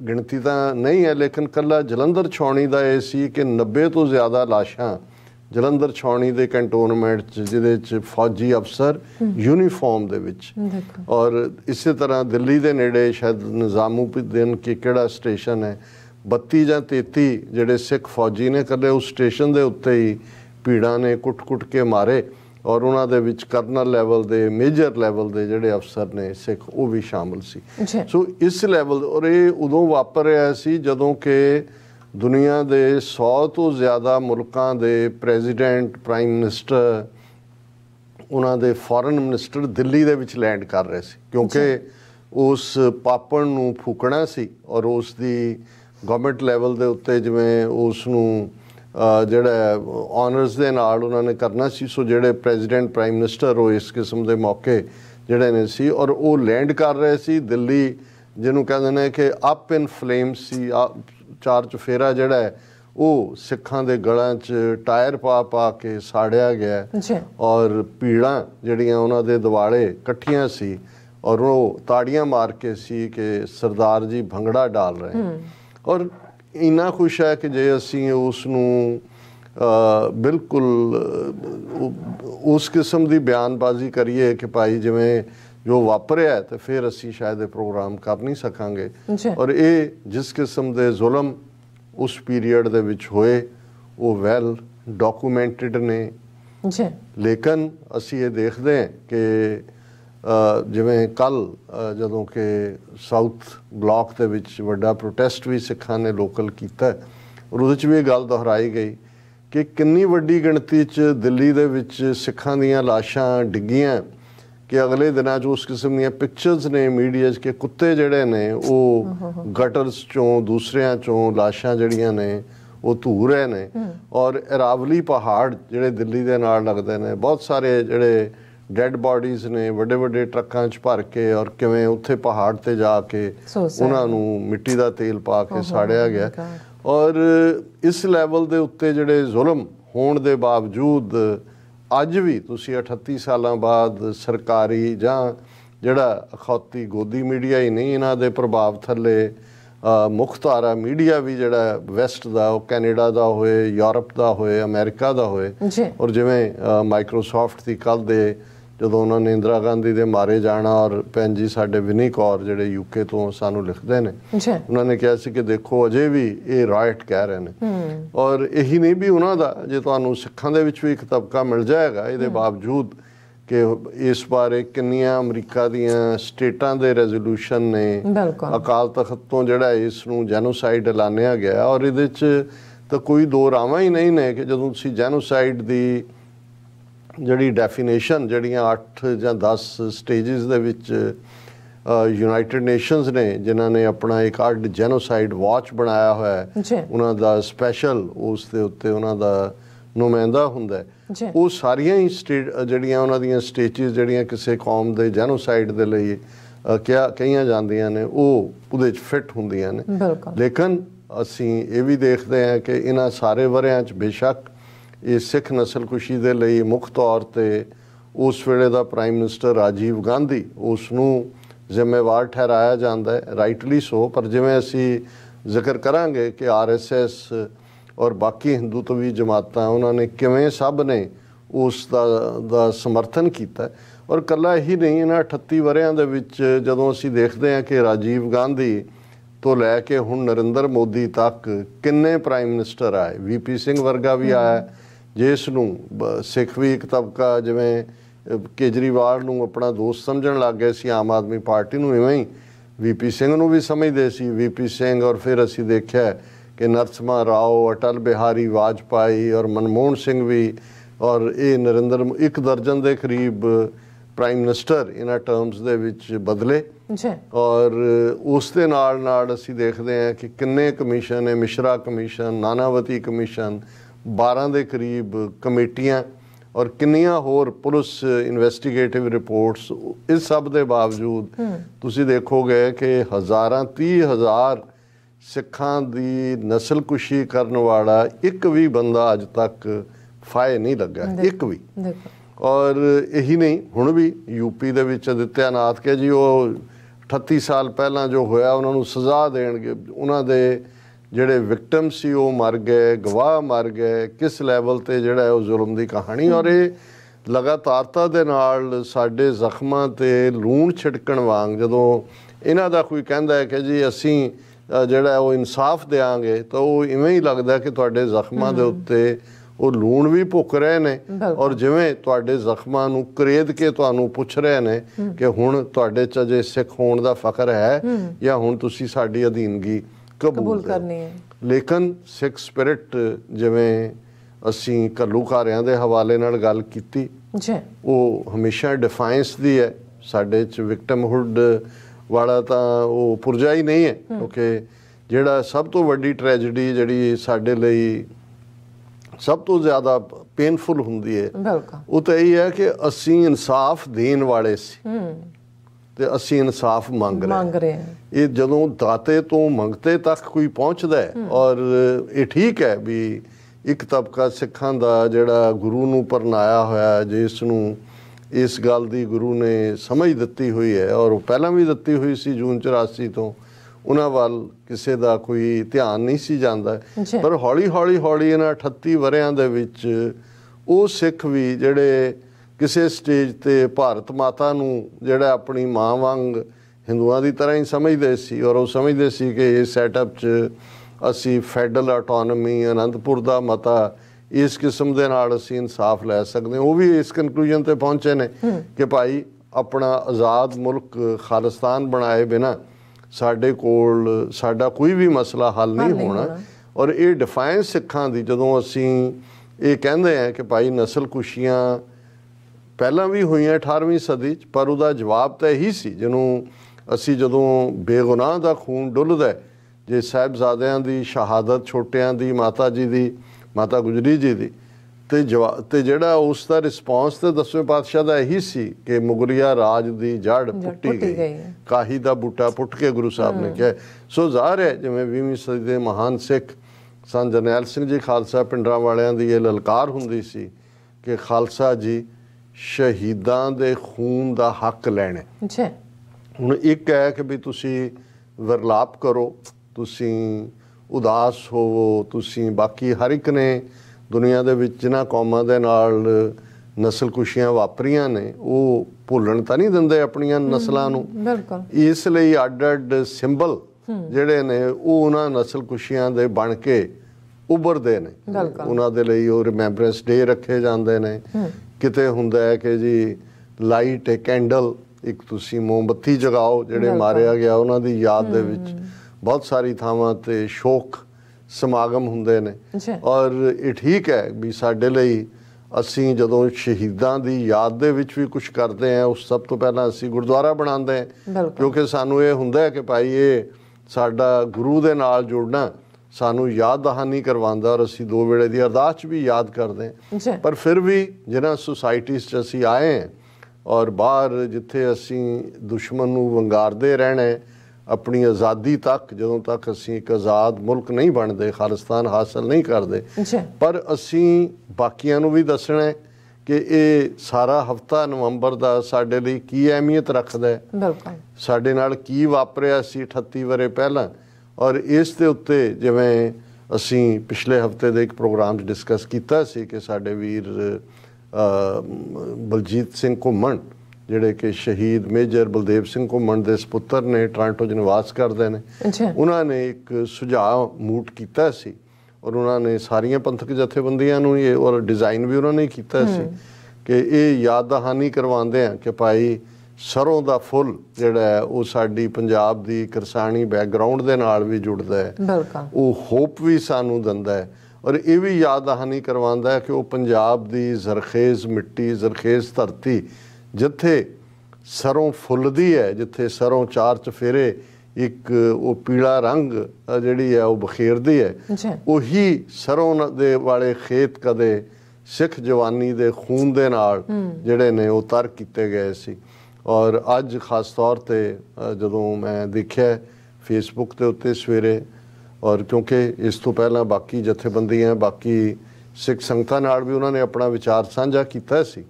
ਗਿਣਤੀ ਤਾਂ ਨਹੀਂ ਹੈ ਲੇਕਿਨ ਕੱਲਾ ਜਲੰਧਰ ਛਾਉਣੀ ਦਾ ਇਹ ਸੀ ਕਿ 90 ਤੋਂ ਜ਼ਿਆਦਾ ਲਾਸ਼ਾਂ ਜਲੰਧਰ ਛਾਉਣੀ ਦੇ ਕੈਂਟੋਨਮੈਂਟ ਚ ਜਿਹਦੇ ਚ ਫੌਜੀ ਅਫਸਰ ਯੂਨੀਫਾਰਮ ਦੇ ਵਿੱਚ ਔਰ ਇਸੇ ਤਰ੍ਹਾਂ ਦਿੱਲੀ ਦੇ ਨੇੜੇ ਸ਼ਾਇਦ ਨਿਜ਼ਾਮੂਦੀਨ ਕਿ ਕਿਹੜਾ ਸਟੇਸ਼ਨ ਹੈ 32 ਜਾਂ 33 ਜਿਹੜੇ ਸਿੱਖ ਫੌਜੀ ਨੇ ਕੱਲੇ ਉਸ ਸਟੇਸ਼ਨ ਦੇ ਉੱਤੇ ਹੀ ਪੀੜਾਂ ਨੇ ਕੁੱਟ-ਕੁੱਟ ਕੇ ਮਾਰੇ ਔਰ ਉਹਨਾਂ ਦੇ ਵਿੱਚ ਕਰਨਲ ਲੈਵਲ ਦੇ ਮੇਜਰ ਲੈਵਲ ਦੇ ਜਿਹੜੇ ਅਫਸਰ ਨੇ ਸਿੱਖ ਉਹ ਵੀ ਸ਼ਾਮਲ ਸੀ ਸੋ ਇਸ ਲੈਵਲ ਔਰ ਇਹ ਉਦੋਂ ਵਾਪਰ ਰਿਹਾ ਸੀ ਜਦੋਂ ਕਿ ਦੁਨੀਆ ਦੇ 100 ਤੋਂ ਜ਼ਿਆਦਾ ਮੁਲਕਾਂ ਦੇ ਪ੍ਰੈਜ਼ੀਡੈਂਟ ਪ੍ਰਾਈਮ ਮਿਨਿਸਟਰ ਉਹਨਾਂ ਦੇ ਫੋਰਨ ਮਿਨਿਸਟਰ ਦਿੱਲੀ ਦੇ ਵਿੱਚ ਲੈਂਡ ਕਰ ਰਹੇ ਸੀ ਕਿਉਂਕਿ ਉਸ ਪਾਪਣ ਨੂੰ ਫੂਕਣਾ ਸੀ ਔਰ ਉਸ ਦੀ ਗਵਰਨਮੈਂਟ ਲੈਵਲ ਦੇ ਉੱਤੇ ਜਿਵੇਂ ਉਸ ਨੂੰ ਜਿਹੜਾ ਆਨਰਸ ਦੇ ਨਾਲ ਉਹਨਾਂ ਨੇ ਕਰਨਾ ਸੀ ਸੋ ਜਿਹੜੇ ਪ੍ਰੈਜ਼ੀਡੈਂਟ ਪ੍ਰਾਈਮ ਮਿਨਿਸਟਰ ਹੋ ਇਸ ਕਿਸਮ ਦੇ ਮੌਕੇ ਜਿਹੜੇ ਨੇ ਸੀ ਔਰ ਉਹ ਲੈਂਡ ਕਰ ਰਹੇ ਸੀ ਦਿੱਲੀ ਜਿਹਨੂੰ ਕਹਿੰਦੇ ਨੇ ਕਿ ਅਪ ਇਨ ਫਲੇਮ ਸੀ ਚਾਰ ਚਫੇਰਾ ਜਿਹੜਾ ਉਹ ਸਿੱਖਾਂ ਦੇ ਗਲਾਂ 'ਚ ਟਾਇਰ ਪਾ ਪਾ ਕੇ ਸਾੜਿਆ ਗਿਆ ਔਰ ਪੀੜਾਂ ਜਿਹੜੀਆਂ ਉਹਨਾਂ ਦੇ ਦਿਵਾਲੇ ਇਕੱਠੀਆਂ ਸੀ ਔਰ ਉਹ ਤਾੜੀਆਂ ਮਾਰ ਕੇ ਸੀ ਕਿ ਸਰਦਾਰ ਜੀ ਭੰਗੜਾ ਡਾਲ ਰਹੇ ਔਰ ਇੰਨਾ ਖੁਸ਼ ਹੈ ਕਿ ਜੇ ਅਸੀਂ ਉਸ ਨੂੰ ਬਿਲਕੁਲ ਉਸ ਕਿਸਮ ਦੀ ਬਿਆਨਬਾਜ਼ੀ ਕਰੀਏ ਕਿ ਭਾਈ ਜਿਵੇਂ ਜੋ ਵਾਪਰਿਆ ਤੇ ਫਿਰ ਅਸੀਂ ਸ਼ਾਇਦ ਇਹ ਪ੍ਰੋਗਰਾਮ ਕਰ ਨਹੀਂ ਸਕਾਂਗੇ ਔਰ ਇਹ ਜਿਸ ਕਿਸਮ ਦੇ ਜ਼ੁਲਮ ਉਸ ਪੀਰੀਅਡ ਦੇ ਵਿੱਚ ਹੋਏ ਉਹ ਵੈਲ ਡਾਕੂਮੈਂਟਡ ਨੇ ਜੀ ਲੇਕਿਨ ਅਸੀਂ ਇਹ ਦੇਖਦੇ ਹਾਂ ਕਿ ਜਿਵੇਂ ਕੱਲ ਜਦੋਂ ਕਿ ਸਾਊਥ ਬਲਾਕ ਦੇ ਵਿੱਚ ਵੱਡਾ ਪ੍ਰੋਟੈਸਟ ਵੀ ਸਿੱਖਾਂ ਨੇ ਲੋਕਲ ਕੀਤਾ ਔਰ ਉਹਦੇ 'ਚ ਵੀ ਇਹ ਗੱਲ ਦੁਹਰਾਈ ਗਈ ਕਿ ਕਿੰਨੀ ਵੱਡੀ ਗਿਣਤੀ 'ਚ ਦਿੱਲੀ ਦੇ ਵਿੱਚ ਸਿੱਖਾਂ ਦੀਆਂ ਲਾਸ਼ਾਂ ਡਿੱਗੀਆਂ ਕਿ ਅਗਲੇ ਦਿਨਾਂ 'ਚ ਉਸ ਕਿਸਮ ਦੀਆਂ ਪਿਕਚਰਸ ਨੇ ਮੀਡੀਆ 'ਚ ਕਿ ਕੁੱਤੇ ਜਿਹੜੇ ਨੇ ਉਹ ਗਟਰਸ 'ਚੋਂ ਦੂਸਰਿਆਂ 'ਚੋਂ ਲਾਸ਼ਾਂ ਜਿਹੜੀਆਂ ਨੇ ਉਹ ਧੂ ਰਹੇ ਨੇ ਔਰ ਅਰਾਵਲੀ ਪਹਾੜ ਜਿਹੜੇ ਦਿੱਲੀ ਦੇ ਨਾਲ ਲੱਗਦੇ ਨੇ ਬਹੁਤ ਸਾਰੇ ਜਿਹੜੇ ਡੈੱਡ ਬਾਡੀਜ਼ ਨੇ ਵੱਡੇ ਵੱਡੇ ਟਰੱਕਾਂ 'ਚ ਭਰ ਕੇ ਔਰ ਕਿਵੇਂ ਉੱਥੇ ਪਹਾੜ ਤੇ ਜਾ ਕੇ ਉਹਨਾਂ ਨੂੰ ਮਿੱਟੀ ਦਾ ਤੇਲ ਪਾ ਕੇ oh, oh, ਸਾੜਿਆ oh ਗਿਆ ਔਰ ਇਸ ਲੈਵਲ ਦੇ ਉੱਤੇ ਜਿਹੜੇ ਜ਼ੁਲਮ ਹੋਣ ਦੇ ਬਾਵਜੂਦ ਅੱਜ ਵੀ ਤੁਸੀਂ 38 ਸਾਲਾਂ ਬਾਅਦ ਸਰਕਾਰੀ ਜਾਂ ਜਿਹੜਾ ਅਖੌਤੀ ਗੋਦੀ ਮੀਡੀਆ ਹੀ ਨਹੀਂ ਇਹਨਾਂ ਦੇ ਪ੍ਰਭਾਵ ਥੱਲੇ ਮੁਖਤਾਰਾ ਮੀਡੀਆ ਵੀ ਜਿਹੜਾ ਵੈਸਟ ਦਾ ਉਹ ਕੈਨੇਡਾ ਦਾ ਹੋਏ ਯੂਰਪ ਦਾ ਹੋਏ ਅਮਰੀਕਾ ਦਾ ਹੋਏ ਔਰ ਜਿਵੇਂ ਮਾਈਕਰੋਸਾਫਟ ਦੀ ਕੱਲ ਦੇ ਜਦੋਂ ਉਹਨਾਂ ਨੇ ਇੰਦਰਾ ਗਾਂਧੀ ਦੇ ਮਾਰੇ ਜਾਣਾ ਔਰ ਭੈਣ ਜੀ ਸਾਡੇ ਵਿਨੀ ਕੌਰ ਜਿਹੜੇ ਯੂਕੇ ਤੋਂ ਸਾਨੂੰ ਲਿਖਦੇ ਨੇ ਉਹਨਾਂ ਨੇ ਕਿਹਾ ਸੀ ਕਿ ਦੇਖੋ ਅਜੇ ਵੀ ਇਹ ਰਾਈਟ ਕਹਿ ਰਹੇ ਨੇ ਔਰ ਇਹੀ ਨਹੀਂ ਵੀ ਉਹਨਾਂ ਦਾ ਜੇ ਤੁਹਾਨੂੰ ਸਿੱਖਾਂ ਦੇ ਵਿੱਚ ਵੀ ਇੱਕ ਤਬਕਾ ਮਿਲ ਜਾਏਗਾ ਇਹਦੇ ਬਾਵਜੂਦ ਕਿ ਇਸ ਬਾਰੇ ਕਿੰਨੀਆਂ ਅਮਰੀਕਾ ਦੀਆਂ ਸਟੇਟਾਂ ਦੇ ਰੈਜ਼ੋਲੂਸ਼ਨ ਨੇ ਅਕਾਲ ਤਖਤ ਤੋਂ ਜਿਹੜਾ ਇਸ ਨੂੰ ਜੈਨੋਸਾਈਡ ਐਲਾਨਿਆ ਗਿਆ ਔਰ ਇਹਦੇ ਵਿੱਚ ਤਾਂ ਕੋਈ ਦੋ ਰਾਵਾਂ ਹੀ ਨਹੀਂ ਨੇ ਕਿ ਜਦੋਂ ਤੁਸੀਂ ਜੈਨੋਸਾਈਡ ਦੀ ਜਿਹੜੀ ਡੈਫੀਨੇਸ਼ਨ ਜਿਹੜੀਆਂ 8 ਜਾਂ 10 ਸਟੇजेस ਦੇ ਵਿੱਚ ਯੂਨਾਈਟਿਡ ਨੇਸ਼ਨਸ ਨੇ ਜਿਨ੍ਹਾਂ ਨੇ ਆਪਣਾ ਇੱਕ ਅੱਡ ਜੈਨੋਸਾਈਡ ਵਾਚ ਬਣਾਇਆ ਹੋਇਆ ਹੈ ਉਹਨਾਂ ਦਾ ਸਪੈਸ਼ਲ ਉਸ ਦੇ ਉੱਤੇ ਉਹਨਾਂ ਦਾ ਨੁਮਾਇੰਦਾ ਹੁੰਦਾ ਹੈ ਉਹ ਸਾਰੀਆਂ ਹੀ ਜਿਹੜੀਆਂ ਉਹਨਾਂ ਦੀਆਂ ਸਟੇਜਸ ਜਿਹੜੀਆਂ ਕਿਸੇ ਕੌਮ ਦੇ ਜੈਨੋਸਾਈਡ ਦੇ ਲਈ ਕਿਹਾ ਕਹੀਆਂ ਜਾਂਦੀਆਂ ਨੇ ਉਹ ਉਹਦੇ ਚ ਫਿੱਟ ਹੁੰਦੀਆਂ ਨੇ ਲੇਕਿਨ ਅਸੀਂ ਇਹ ਵੀ ਦੇਖਦੇ ਹਾਂ ਕਿ ਇਹਨਾਂ ਸਾਰੇ ਵਰਿਆਂ 'ਚ ਬੇਸ਼ੱਕ ਇਹ ਸਿੱਖ ਕੁਸ਼ੀ ਦੇ ਲਈ ਮੁੱਖ ਤੌਰ ਤੇ ਉਸ ਵੇਲੇ ਦਾ ਪ੍ਰਾਈਮ ਮਿਨਿਸਟਰ ਰਾਜੀਵ ਗਾਂਧੀ ਉਸ ਨੂੰ ਜ਼ਿੰਮੇਵਾਰ ਠਹਿਰਾਇਆ ਜਾਂਦਾ ਹੈ ਰਾਈਟਲੀ ਸੋ ਪਰ ਜਿਵੇਂ ਅਸੀਂ ਜ਼ਿਕਰ ਕਰਾਂਗੇ ਕਿ ਆਰਐਸਐਸ ਔਰ ਬਾਕੀ ਹਿੰਦੂਤਵੀ ਜਮਾਤਾਂ ਉਹਨਾਂ ਨੇ ਕਿਵੇਂ ਸਭ ਨੇ ਉਸ ਦਾ ਦਾ ਸਮਰਥਨ ਕੀਤਾ ਔਰ ਕੱਲਾ ਹੀ ਨਹੀਂ ਇਹਨਾਂ 38 ਵਰਿਆਂ ਦੇ ਵਿੱਚ ਜਦੋਂ ਅਸੀਂ ਦੇਖਦੇ ਹਾਂ ਕਿ ਰਾਜੀਵ ਗਾਂਧੀ ਤੋਂ ਲੈ ਕੇ ਹੁਣ ਨਰਿੰਦਰ ਮੋਦੀ ਤੱਕ ਕਿੰਨੇ ਪ੍ਰਾਈਮ ਮਿਨਿਸਟਰ ਆਏ ਵੀਪੀ ਸਿੰਘ ਵਰਗਾ ਵੀ ਆਇਆ ਜਿਸ ਨੂੰ ਸਿੱਖ ਵੀ ਇੱਕ ਤਬਕਾ ਜਿਵੇਂ ਕੇਜਰੀਵਾਲ ਨੂੰ ਆਪਣਾ ਦੋਸਤ ਸਮਝਣ ਲੱਗ ਗਏ ਸੀ ਆਮ ਆਦਮੀ ਪਾਰਟੀ ਨੂੰ ਇਵੇਂ ਹੀ ਵੀਪੀ ਸਿੰਘ ਨੂੰ ਵੀ ਸਮਝਦੇ ਸੀ ਵੀਪੀ ਸਿੰਘ ਔਰ ਫਿਰ ਅਸੀਂ ਦੇਖਿਆ ਕਿ ਨਰਸਮਾ ਰਾਓ ਅਟਲ ਬਿਹਾਰੀ ਵਾਜਪਾਈ ਔਰ ਮਨਮੋਹਨ ਸਿੰਘ ਵੀ ਔਰ ਇਹ ਨਰਿੰਦਰ ਇੱਕ ਦਰਜਨ ਦੇ ਕਰੀਬ ਪ੍ਰਾਈਮ ਮਿਨਿਸਟਰ ਇਨਾ ਟਰਮਸ ਦੇ ਵਿੱਚ ਬਦਲੇ ਜੀ ਔਰ ਉਸ ਦੇ ਨਾਲ ਨਾਲ ਅਸੀਂ ਦੇਖਦੇ ਹਾਂ ਕਿ ਕਿੰਨੇ ਕਮਿਸ਼ਨ ਨੇ ਮਿਸ਼ਰਾ ਕਮਿਸ਼ਨ ਨਾਨਾਵਤੀ ਕਮਿਸ਼ਨ 12 ਦੇ ਕਰੀਬ ਕਮੇਟੀਆਂ ਔਰ ਕਿੰਨੀਆਂ ਹੋਰ ਪੁਲਿਸ ਇਨਵੈਸਟੀਗੇਟਿਵ ਰਿਪੋਰਟਸ ਇਸ ਸਭ ਦੇ ਬਾਵਜੂਦ ਤੁਸੀਂ ਦੇਖੋਗੇ ਕਿ ਹਜ਼ਾਰਾਂ 30 ਹਜ਼ਾਰ ਸਿੱਖਾਂ ਦੀ ਨਸਲ ਕੁਸ਼ੀ ਕਰਨ ਵਾਲਾ ਇੱਕ ਵੀ ਬੰਦਾ ਅੱਜ ਤੱਕ ਫਾਇ ਨਹੀਂ ਲੱਗਾ ਇੱਕ ਵੀ ਔਰ ਇਹੀ ਨਹੀਂ ਹੁਣ ਵੀ ਯੂਪੀ ਦੇ ਵਿੱਚ ਦਿੱਤਿਆਨਾਥ ਕੇ ਜੀ ਉਹ 38 ਸਾਲ ਪਹਿਲਾਂ ਜੋ ਹੋਇਆ ਉਹਨਾਂ ਨੂੰ ਸਜ਼ਾ ਦੇਣਗੇ ਉਹਨਾਂ ਦੇ ਜਿਹੜੇ ਵਿਕਟਮ ਸੀ ਉਹ ਮਰ ਗਏ ਗਵਾਹ ਮਰ ਗਏ ਕਿਸ ਲੈਵਲ ਤੇ ਜਿਹੜਾ ਉਹ ਜ਼ੁਲਮ ਦੀ ਕਹਾਣੀ ਔਰ ਇਹ ਲਗਾਤਾਰਤਾ ਦੇ ਨਾਲ ਸਾਡੇ ਜ਼ਖਮਾਂ ਤੇ ਲੂਣ ਛਿੜਕਣ ਵਾਂਗ ਜਦੋਂ ਇਹਨਾਂ ਦਾ ਕੋਈ ਕਹਿੰਦਾ ਹੈ ਕਿ ਜੀ ਅਸੀਂ ਜਿਹੜਾ ਉਹ ਇਨਸਾਫ ਦੇਾਂਗੇ ਤਾਂ ਉਹ ਇਵੇਂ ਹੀ ਲੱਗਦਾ ਕਿ ਤੁਹਾਡੇ ਜ਼ਖਮਾਂ ਦੇ ਉੱਤੇ ਉਹ ਲੂਣ ਵੀ ਭੁੱਕ ਰਹੇ ਨੇ ਔਰ ਜਿਵੇਂ ਤੁਹਾਡੇ ਜ਼ਖਮਾਂ ਨੂੰ ਕਰੇਦ ਕੇ ਤੁਹਾਨੂੰ ਪੁੱਛ ਰਹੇ ਨੇ ਕਿ ਹੁਣ ਤੁਹਾਡੇ ਚ ਅਜੇ ਸਿੱਖ ਹੋਣ ਦਾ ਫਖਰ ਹੈ ਜਾਂ ਹੁਣ ਤੁਸੀਂ ਸਾਡੀ ਅਧੀਨਗੀ ਕਬੂਲ ਕਰਨੀ ਹੈ ਲੇਕਿਨ ਸਿੱਖ ਸਪਿਰਿਟ ਜਿਵੇਂ ਅਸੀਂ ਘਾਰਿਆਂ ਦੇ ਹਵਾਲੇ ਨਾਲ ਗੱਲ ਕੀਤੀ ਜੀ ਉਹ ਹਮੇਸ਼ਾ ਡਿਫਾਈਨਸ ਦੀ ਹੈ ਸਾਡੇ ਚ ਹੁੱਡ ਵਾਲਾ ਤਾਂ ਉਹ ਪੁਰਜਾ ਹੀ ਨਹੀਂ ਹੈ ਕਿਉਂਕਿ ਜਿਹੜਾ ਸਭ ਤੋਂ ਵੱਡੀ ਟ੍ਰੈਜੇਡੀ ਜਿਹੜੀ ਸਾਡੇ ਲਈ ਸਭ ਤੋਂ ਜ਼ਿਆਦਾ ਪੇਨਫੁਲ ਹੁੰਦੀ ਹੈ ਬਿਲਕੁਲ ਉਹ ਤਾਂ ਇਹ ਹੈ ਕਿ ਅਸੀਂ ਇਨਸਾਫ ਦੇਣ ਵਾਲੇ ਸੀ ਤੇ ਅਸੀਂ ਇਨਸਾਫ ਮੰਗ ਰਹੇ ਹਾਂ ਮੰਗ ਰਹੇ ਹਾਂ ਇਹ ਜਦੋਂ ਦਾਤੇ ਤੋਂ ਮੰਗਤੇ ਤੱਕ ਕੋਈ ਪਹੁੰਚਦਾ ਹੈ ਔਰ ਇਹ ਠੀਕ ਹੈ ਵੀ ਇੱਕ ਤਬਕਾ ਸਿੱਖਾਂ ਦਾ ਜਿਹੜਾ ਗੁਰੂ ਨੂੰ ਪਰਨਾਇਆ ਹੋਇਆ ਜਿਸ ਨੂੰ ਇਸ ਗੱਲ ਦੀ ਗੁਰੂ ਨੇ ਸਮਝ ਦਿੱਤੀ ਹੋਈ ਹੈ ਔਰ ਉਹ ਪਹਿਲਾਂ ਵੀ ਦਿੱਤੀ ਹੋਈ ਸੀ ਜੂਨ 84 ਤੋਂ ਉਹਨਾਂ ਵੱਲ ਕਿਸੇ ਦਾ ਕੋਈ ਧਿਆਨ ਨਹੀਂ ਸੀ ਜਾਂਦਾ ਪਰ ਹੌਲੀ ਹੌਲੀ ਹੌਲੀ ਇਹਨਾਂ 38 ਵਰਿਆਂ ਦੇ ਵਿੱਚ ਉਹ ਸਿੱਖ ਵੀ ਜਿਹੜੇ ਕਿਸੇ ਸਟੇਜ ਤੇ ਭਾਰਤ ਮਾਤਾ ਨੂੰ ਜਿਹੜਾ ਆਪਣੀ ਮਾਂ ਵਾਂਗ ਹਿੰਦੂਆਂ ਦੀ ਤਰ੍ਹਾਂ ਹੀ ਸਮਝਦੇ ਸੀ ਔਰ ਉਹ ਸਮਝਦੇ ਸੀ ਕਿ ਇਸ ਸੈਟਅਪ 'ਚ ਅਸੀਂ ਫੈਡਰਲ ਆਟੋਨਮੀ ਅਨੰਦਪੁਰ ਦਾ ਮਤਾ ਇਸ ਕਿਸਮ ਦੇ ਨਾਲ ਅਸੀਂ ਇਨਸਾਫ ਲੈ ਸਕਦੇ ਹਾਂ ਉਹ ਵੀ ਇਸ ਕਨਕਲੂਜਨ ਤੇ ਪਹੁੰਚੇ ਨੇ ਕਿ ਭਾਈ ਆਪਣਾ ਆਜ਼ਾਦ ਮੁਲਕ ਖਾਲਿਸਤਾਨ ਬਣਾਏ ਬਿਨਾ ਸਾਡੇ ਕੋਲ ਸਾਡਾ ਕੋਈ ਵੀ ਮਸਲਾ ਹੱਲ ਨਹੀਂ ਹੋਣਾ ਔਰ ਇਹ ਡਿਫਾਈਨ ਸਿੱਖਾਂ ਦੀ ਜਦੋਂ ਅਸੀਂ ਇਹ ਕਹਿੰਦੇ ਆ ਕਿ ਭਾਈ ਨਸਲ ਕੁਸ਼ੀਆਂ ਪਹਿਲਾਂ ਵੀ ਹੋਈਆਂ 18ਵੀਂ ਸਦੀ ਚ ਪਰ ਉਹਦਾ ਜਵਾਬ ਤਾਂ ਇਹੀ ਸੀ ਜਿਹਨੂੰ ਅਸੀਂ ਜਦੋਂ ਬੇਗੁਨਾਹ ਦਾ ਖੂਨ ਡੁੱਲਦਾ ਜੇ ਸਾਹਿਬਜ਼ਾਦਿਆਂ ਦੀ ਸ਼ਹਾਦਤ ਛੋਟਿਆਂ ਦੀ ਮਾਤਾ ਜੀ ਦੀ ਮਾਤਾ ਗੁਜਰੀ ਜੀ ਦੀ ਤੇ ਤੇ ਜਿਹੜਾ ਉਸ ਦਾ ਰਿਸਪੌਂਸ ਤੇ ਦਸਵੇਂ ਪਾਤਸ਼ਾਹ ਦਾ ਇਹੀ ਸੀ ਕਿ ਮੁਗਲਿਆ ਰਾਜ ਦੀ ਜੜ ਪੁੱਟੀ ਗਈ ਕਾਹੀ ਦਾ ਬੂਟਾ ਪੁੱਟ ਕੇ ਗੁਰੂ ਸਾਹਿਬ ਨੇ ਕਿਹਾ ਸੋ ਜ਼ਾਹਰ ਹੈ ਜਿਵੇਂ 20ਵੀਂ ਸਦੀ ਦੇ ਮਹਾਨ ਸਿੱਖ ਸੰਤ ਜਨੈਲ ਸਿੰਘ ਜੀ ਖਾਲਸਾ ਪਿੰਡਰਾਂ ਵਾਲਿਆਂ ਦੀ ਇਹ ਲਲਕਾਰ ਹੁੰਦੀ ਸੀ ਕਿ ਖਾਲਸਾ ਜੀ ਸ਼ਹੀਦਾਂ ਦੇ ਖੂਨ ਦਾ ਹੱਕ ਲੈਣਾ ਹੁਣ ਇੱਕ ਹੈ ਕਿ ਵੀ ਤੁਸੀਂ ਵਰਲਾਪ ਕਰੋ ਤੁਸੀਂ ਉਦਾਸ ਹੋਵੋ ਤੁਸੀਂ ਬਾਕੀ ਹਰ ਇੱਕ ਨੇ ਦੁਨੀਆ ਦੇ ਵਿੱਚ ਜਿਨ੍ਹਾਂ ਕੌਮਾਂ ਦੇ ਨਾਲ ਨਸਲ ਕੁਸ਼ੀਆਂ ਵਾਪਰੀਆਂ ਨੇ ਉਹ ਭੁੱਲਣ ਤਾਂ ਨਹੀਂ ਦਿੰਦੇ ਆਪਣੀਆਂ ਨਸਲਾਂ ਨੂੰ ਬਿਲਕੁਲ ਇਸ ਲਈ ਅੱਡ-ਅੱਡ ਸਿੰਬਲ ਜਿਹੜੇ ਨੇ ਉਹ ਉਹਨਾਂ ਨਸਲ ਕੁਸ਼ੀਆਂ ਦੇ ਬਣ ਕੇ ਉੱਭਰਦੇ ਨੇ ਉਹਨਾਂ ਦੇ ਲਈ ਉਹ ਰਿਮੈਂਬਰੈਂਸ ਡੇ ਰੱਖੇ ਜਾਂਦੇ ਨੇ ਕਿਤੇ ਹੁੰਦਾ ਹੈ ਕਿ ਜੀ ਲਾਈਟ ਹੈ ਕੈਂਡਲ ਇੱਕ ਤੁਸੀਂ ਮੋਮਬੱਤੀ ਜਗਾਓ ਜਿਹੜੇ ਮਾਰਿਆ ਗਿਆ ਉਹਨਾਂ ਦੀ ਯਾਦ ਦੇ ਵਿੱਚ ਬਹੁਤ ਸਾਰੀ ਥਾਵਾਂ ਤੇ ਸ਼ੋਕ ਸਮਾਗਮ ਹੁੰਦੇ ਨੇ ਔਰ ਇਹ ਠੀਕ ਹੈ ਵੀ ਸਾਡੇ ਲਈ ਅਸੀਂ ਜਦੋਂ ਸ਼ਹੀਦਾਂ ਦੀ ਯਾਦ ਦੇ ਵਿੱਚ ਵੀ ਕੁਝ ਕਰਦੇ ਆ ਉਸ ਸਭ ਤੋਂ ਪਹਿਲਾਂ ਅਸੀਂ ਗੁਰਦੁਆਰਾ ਬਣਾਉਂਦੇ ਹਾਂ ਕਿਉਂਕਿ ਸਾਨੂੰ ਇਹ ਹੁੰਦਾ ਹੈ ਕਿ ਭਾਈ ਇਹ ਸਾਡਾ ਗੁਰੂ ਦੇ ਨਾਲ ਜੁੜਨਾ ਸਾਨੂੰ ਯਾਦ ਦਹਾਨੀ ਕਰਵਾਉਂਦਾ ਔਰ ਅਸੀਂ ਦੋ ਵੇਲੇ ਦੀ ਅਰਦਾਸ ਵੀ ਯਾਦ ਕਰਦੇ ਪਰ ਫਿਰ ਵੀ ਜਿਹਨਾਂ ਸੁਸਾਇਟੀਜ਼ 'ਚ ਅਸੀਂ ਆਏ ਹਾਂ ਔਰ ਬਾਹਰ ਜਿੱਥੇ ਅਸੀਂ ਦੁਸ਼ਮਣ ਨੂੰ ਵੰਗਾਰਦੇ ਰਹਿਣਾ ਆਪਣੀ ਆਜ਼ਾਦੀ ਤੱਕ ਜਦੋਂ ਤੱਕ ਅਸੀਂ ਇੱਕ ਆਜ਼ਾਦ ਮੁਲਕ ਨਹੀਂ ਬਣਦੇ ਖਾਲਿਸਤਾਨ ਹਾਸਲ ਨਹੀਂ ਕਰਦੇ ਪਰ ਅਸੀਂ ਬਾਕੀਆਂ ਨੂੰ ਵੀ ਦੱਸਣਾ ਹੈ ਕਿ ਇਹ ਸਾਰਾ ਹਫਤਾ ਨਵੰਬਰ ਦਾ ਸਾਡੇ ਲਈ ਕੀ ਅਹਿਮੀਅਤ ਰੱਖਦਾ ਹੈ ਬਿਲਕੁਲ ਸਾਡੇ ਨਾਲ ਕੀ ਵਾਪਰਿਆ ਸੀ 38 ਬਰੇ ਪਹਿਲਾਂ ਔਰ ਇਸ ਦੇ ਉੱਤੇ ਜਿਵੇਂ ਅਸੀਂ ਪਿਛਲੇ ਹਫਤੇ ਦੇ ਇੱਕ ਪ੍ਰੋਗਰਾਮ ਡਿਸਕਸ ਕੀਤਾ ਸੀ ਕਿ ਸਾਡੇ ਵੀਰ ਬਲਜੀਤ ਸਿੰਘ ਘੁੰਮਣ ਜਿਹੜੇ ਕਿ ਸ਼ਹੀਦ ਮੇਜਰ ਬਲਦੇਵ ਸਿੰਘ ਘੁੰਮਣ ਦੇ ਸੁਪੁੱਤਰ ਨੇ ਟ੍ਰਾਂਟੋ ਜਨ ਵਾਸ ਕਰਦੇ ਨੇ ਉਹਨਾਂ ਨੇ ਇੱਕ ਸੁਝਾਅ ਮੂਟ ਕੀਤਾ ਸੀ ਔਰ ਉਹਨਾਂ ਨੇ ਸਾਰੀਆਂ ਪੰਥਕ ਜਥੇਬੰਦੀਆਂ ਨੂੰ ਇਹ ਔਰ ਡਿਜ਼ਾਈਨ ਵੀ ਉਹਨਾਂ ਨੇ ਕੀਤਾ ਸੀ ਕਿ ਇਹ ਯਾਦ ਦਹਾਨੀ ਕਰਵਾਉਂਦੇ ਆ ਕਿ ਭਾਈ ਸਰੋਂ ਦਾ ਫੁੱਲ ਜਿਹੜਾ ਹੈ ਉਹ ਸਾਡੀ ਪੰਜਾਬ ਦੀ ਕਿਰਸਾਨੀ ਬੈਕਗ੍ਰਾਉਂਡ ਦੇ ਨਾਲ ਵੀ ਜੁੜਦਾ ਹੈ ਉਹ ਹੋਪ ਵੀ ਸਾਨੂੰ ਦਿੰਦਾ ਹੈ ਔਰ ਇਹ ਵੀ ਯਾਦ ਦਹਾਨੀ ਕਰਵਾਉਂਦਾ ਹੈ ਕਿ ਉਹ ਪੰਜਾਬ ਦੀ ਜ਼ਰਖੇਜ਼ ਮਿੱਟੀ ਜ਼ਰਖੇਜ਼ ਧਰਤੀ ਜਿੱਥੇ ਸਰੋਂ ਫੁੱਲਦੀ ਹੈ ਜਿੱਥੇ ਸਰੋਂ ਚਾਰ ਚਫੇਰੇ ਇੱਕ ਉਹ ਪੀਲਾ ਰੰਗ ਜਿਹੜੀ ਹੈ ਉਹ ਬਖੇਰਦੀ ਹੈ ਉਹੀ ਸਰੋਂ ਦੇ ਵਾਲੇ ਖੇਤ ਕਦੇ ਸਿੱਖ ਜਵਾਨੀ ਦੇ ਖੂਨ ਦੇ ਨਾਲ ਜਿਹੜੇ ਨੇ ਉਹ ਤਰ ਕੀਤੇ ਗਏ ਸੀ ਔਰ ਅੱਜ ਖਾਸ ਤੌਰ ਤੇ ਜਦੋਂ ਮੈਂ ਦੇਖਿਆ ਫੇਸਬੁੱਕ ਤੇ ਉੱਤੇ ਸਵੇਰੇ ਔਰ ਕਿਉਂਕਿ ਇਸ ਤੋਂ ਪਹਿਲਾਂ ਬਾਕੀ ਜਥੇਬੰਦੀਆਂ ਬਾਕੀ ਸਿੱਖ ਸੰਗਤਾਂ ਨਾਲ ਵੀ ਉਹਨਾਂ ਨੇ ਆਪਣਾ ਵਿਚਾਰ ਸਾਂਝਾ ਕੀਤਾ ਸੀ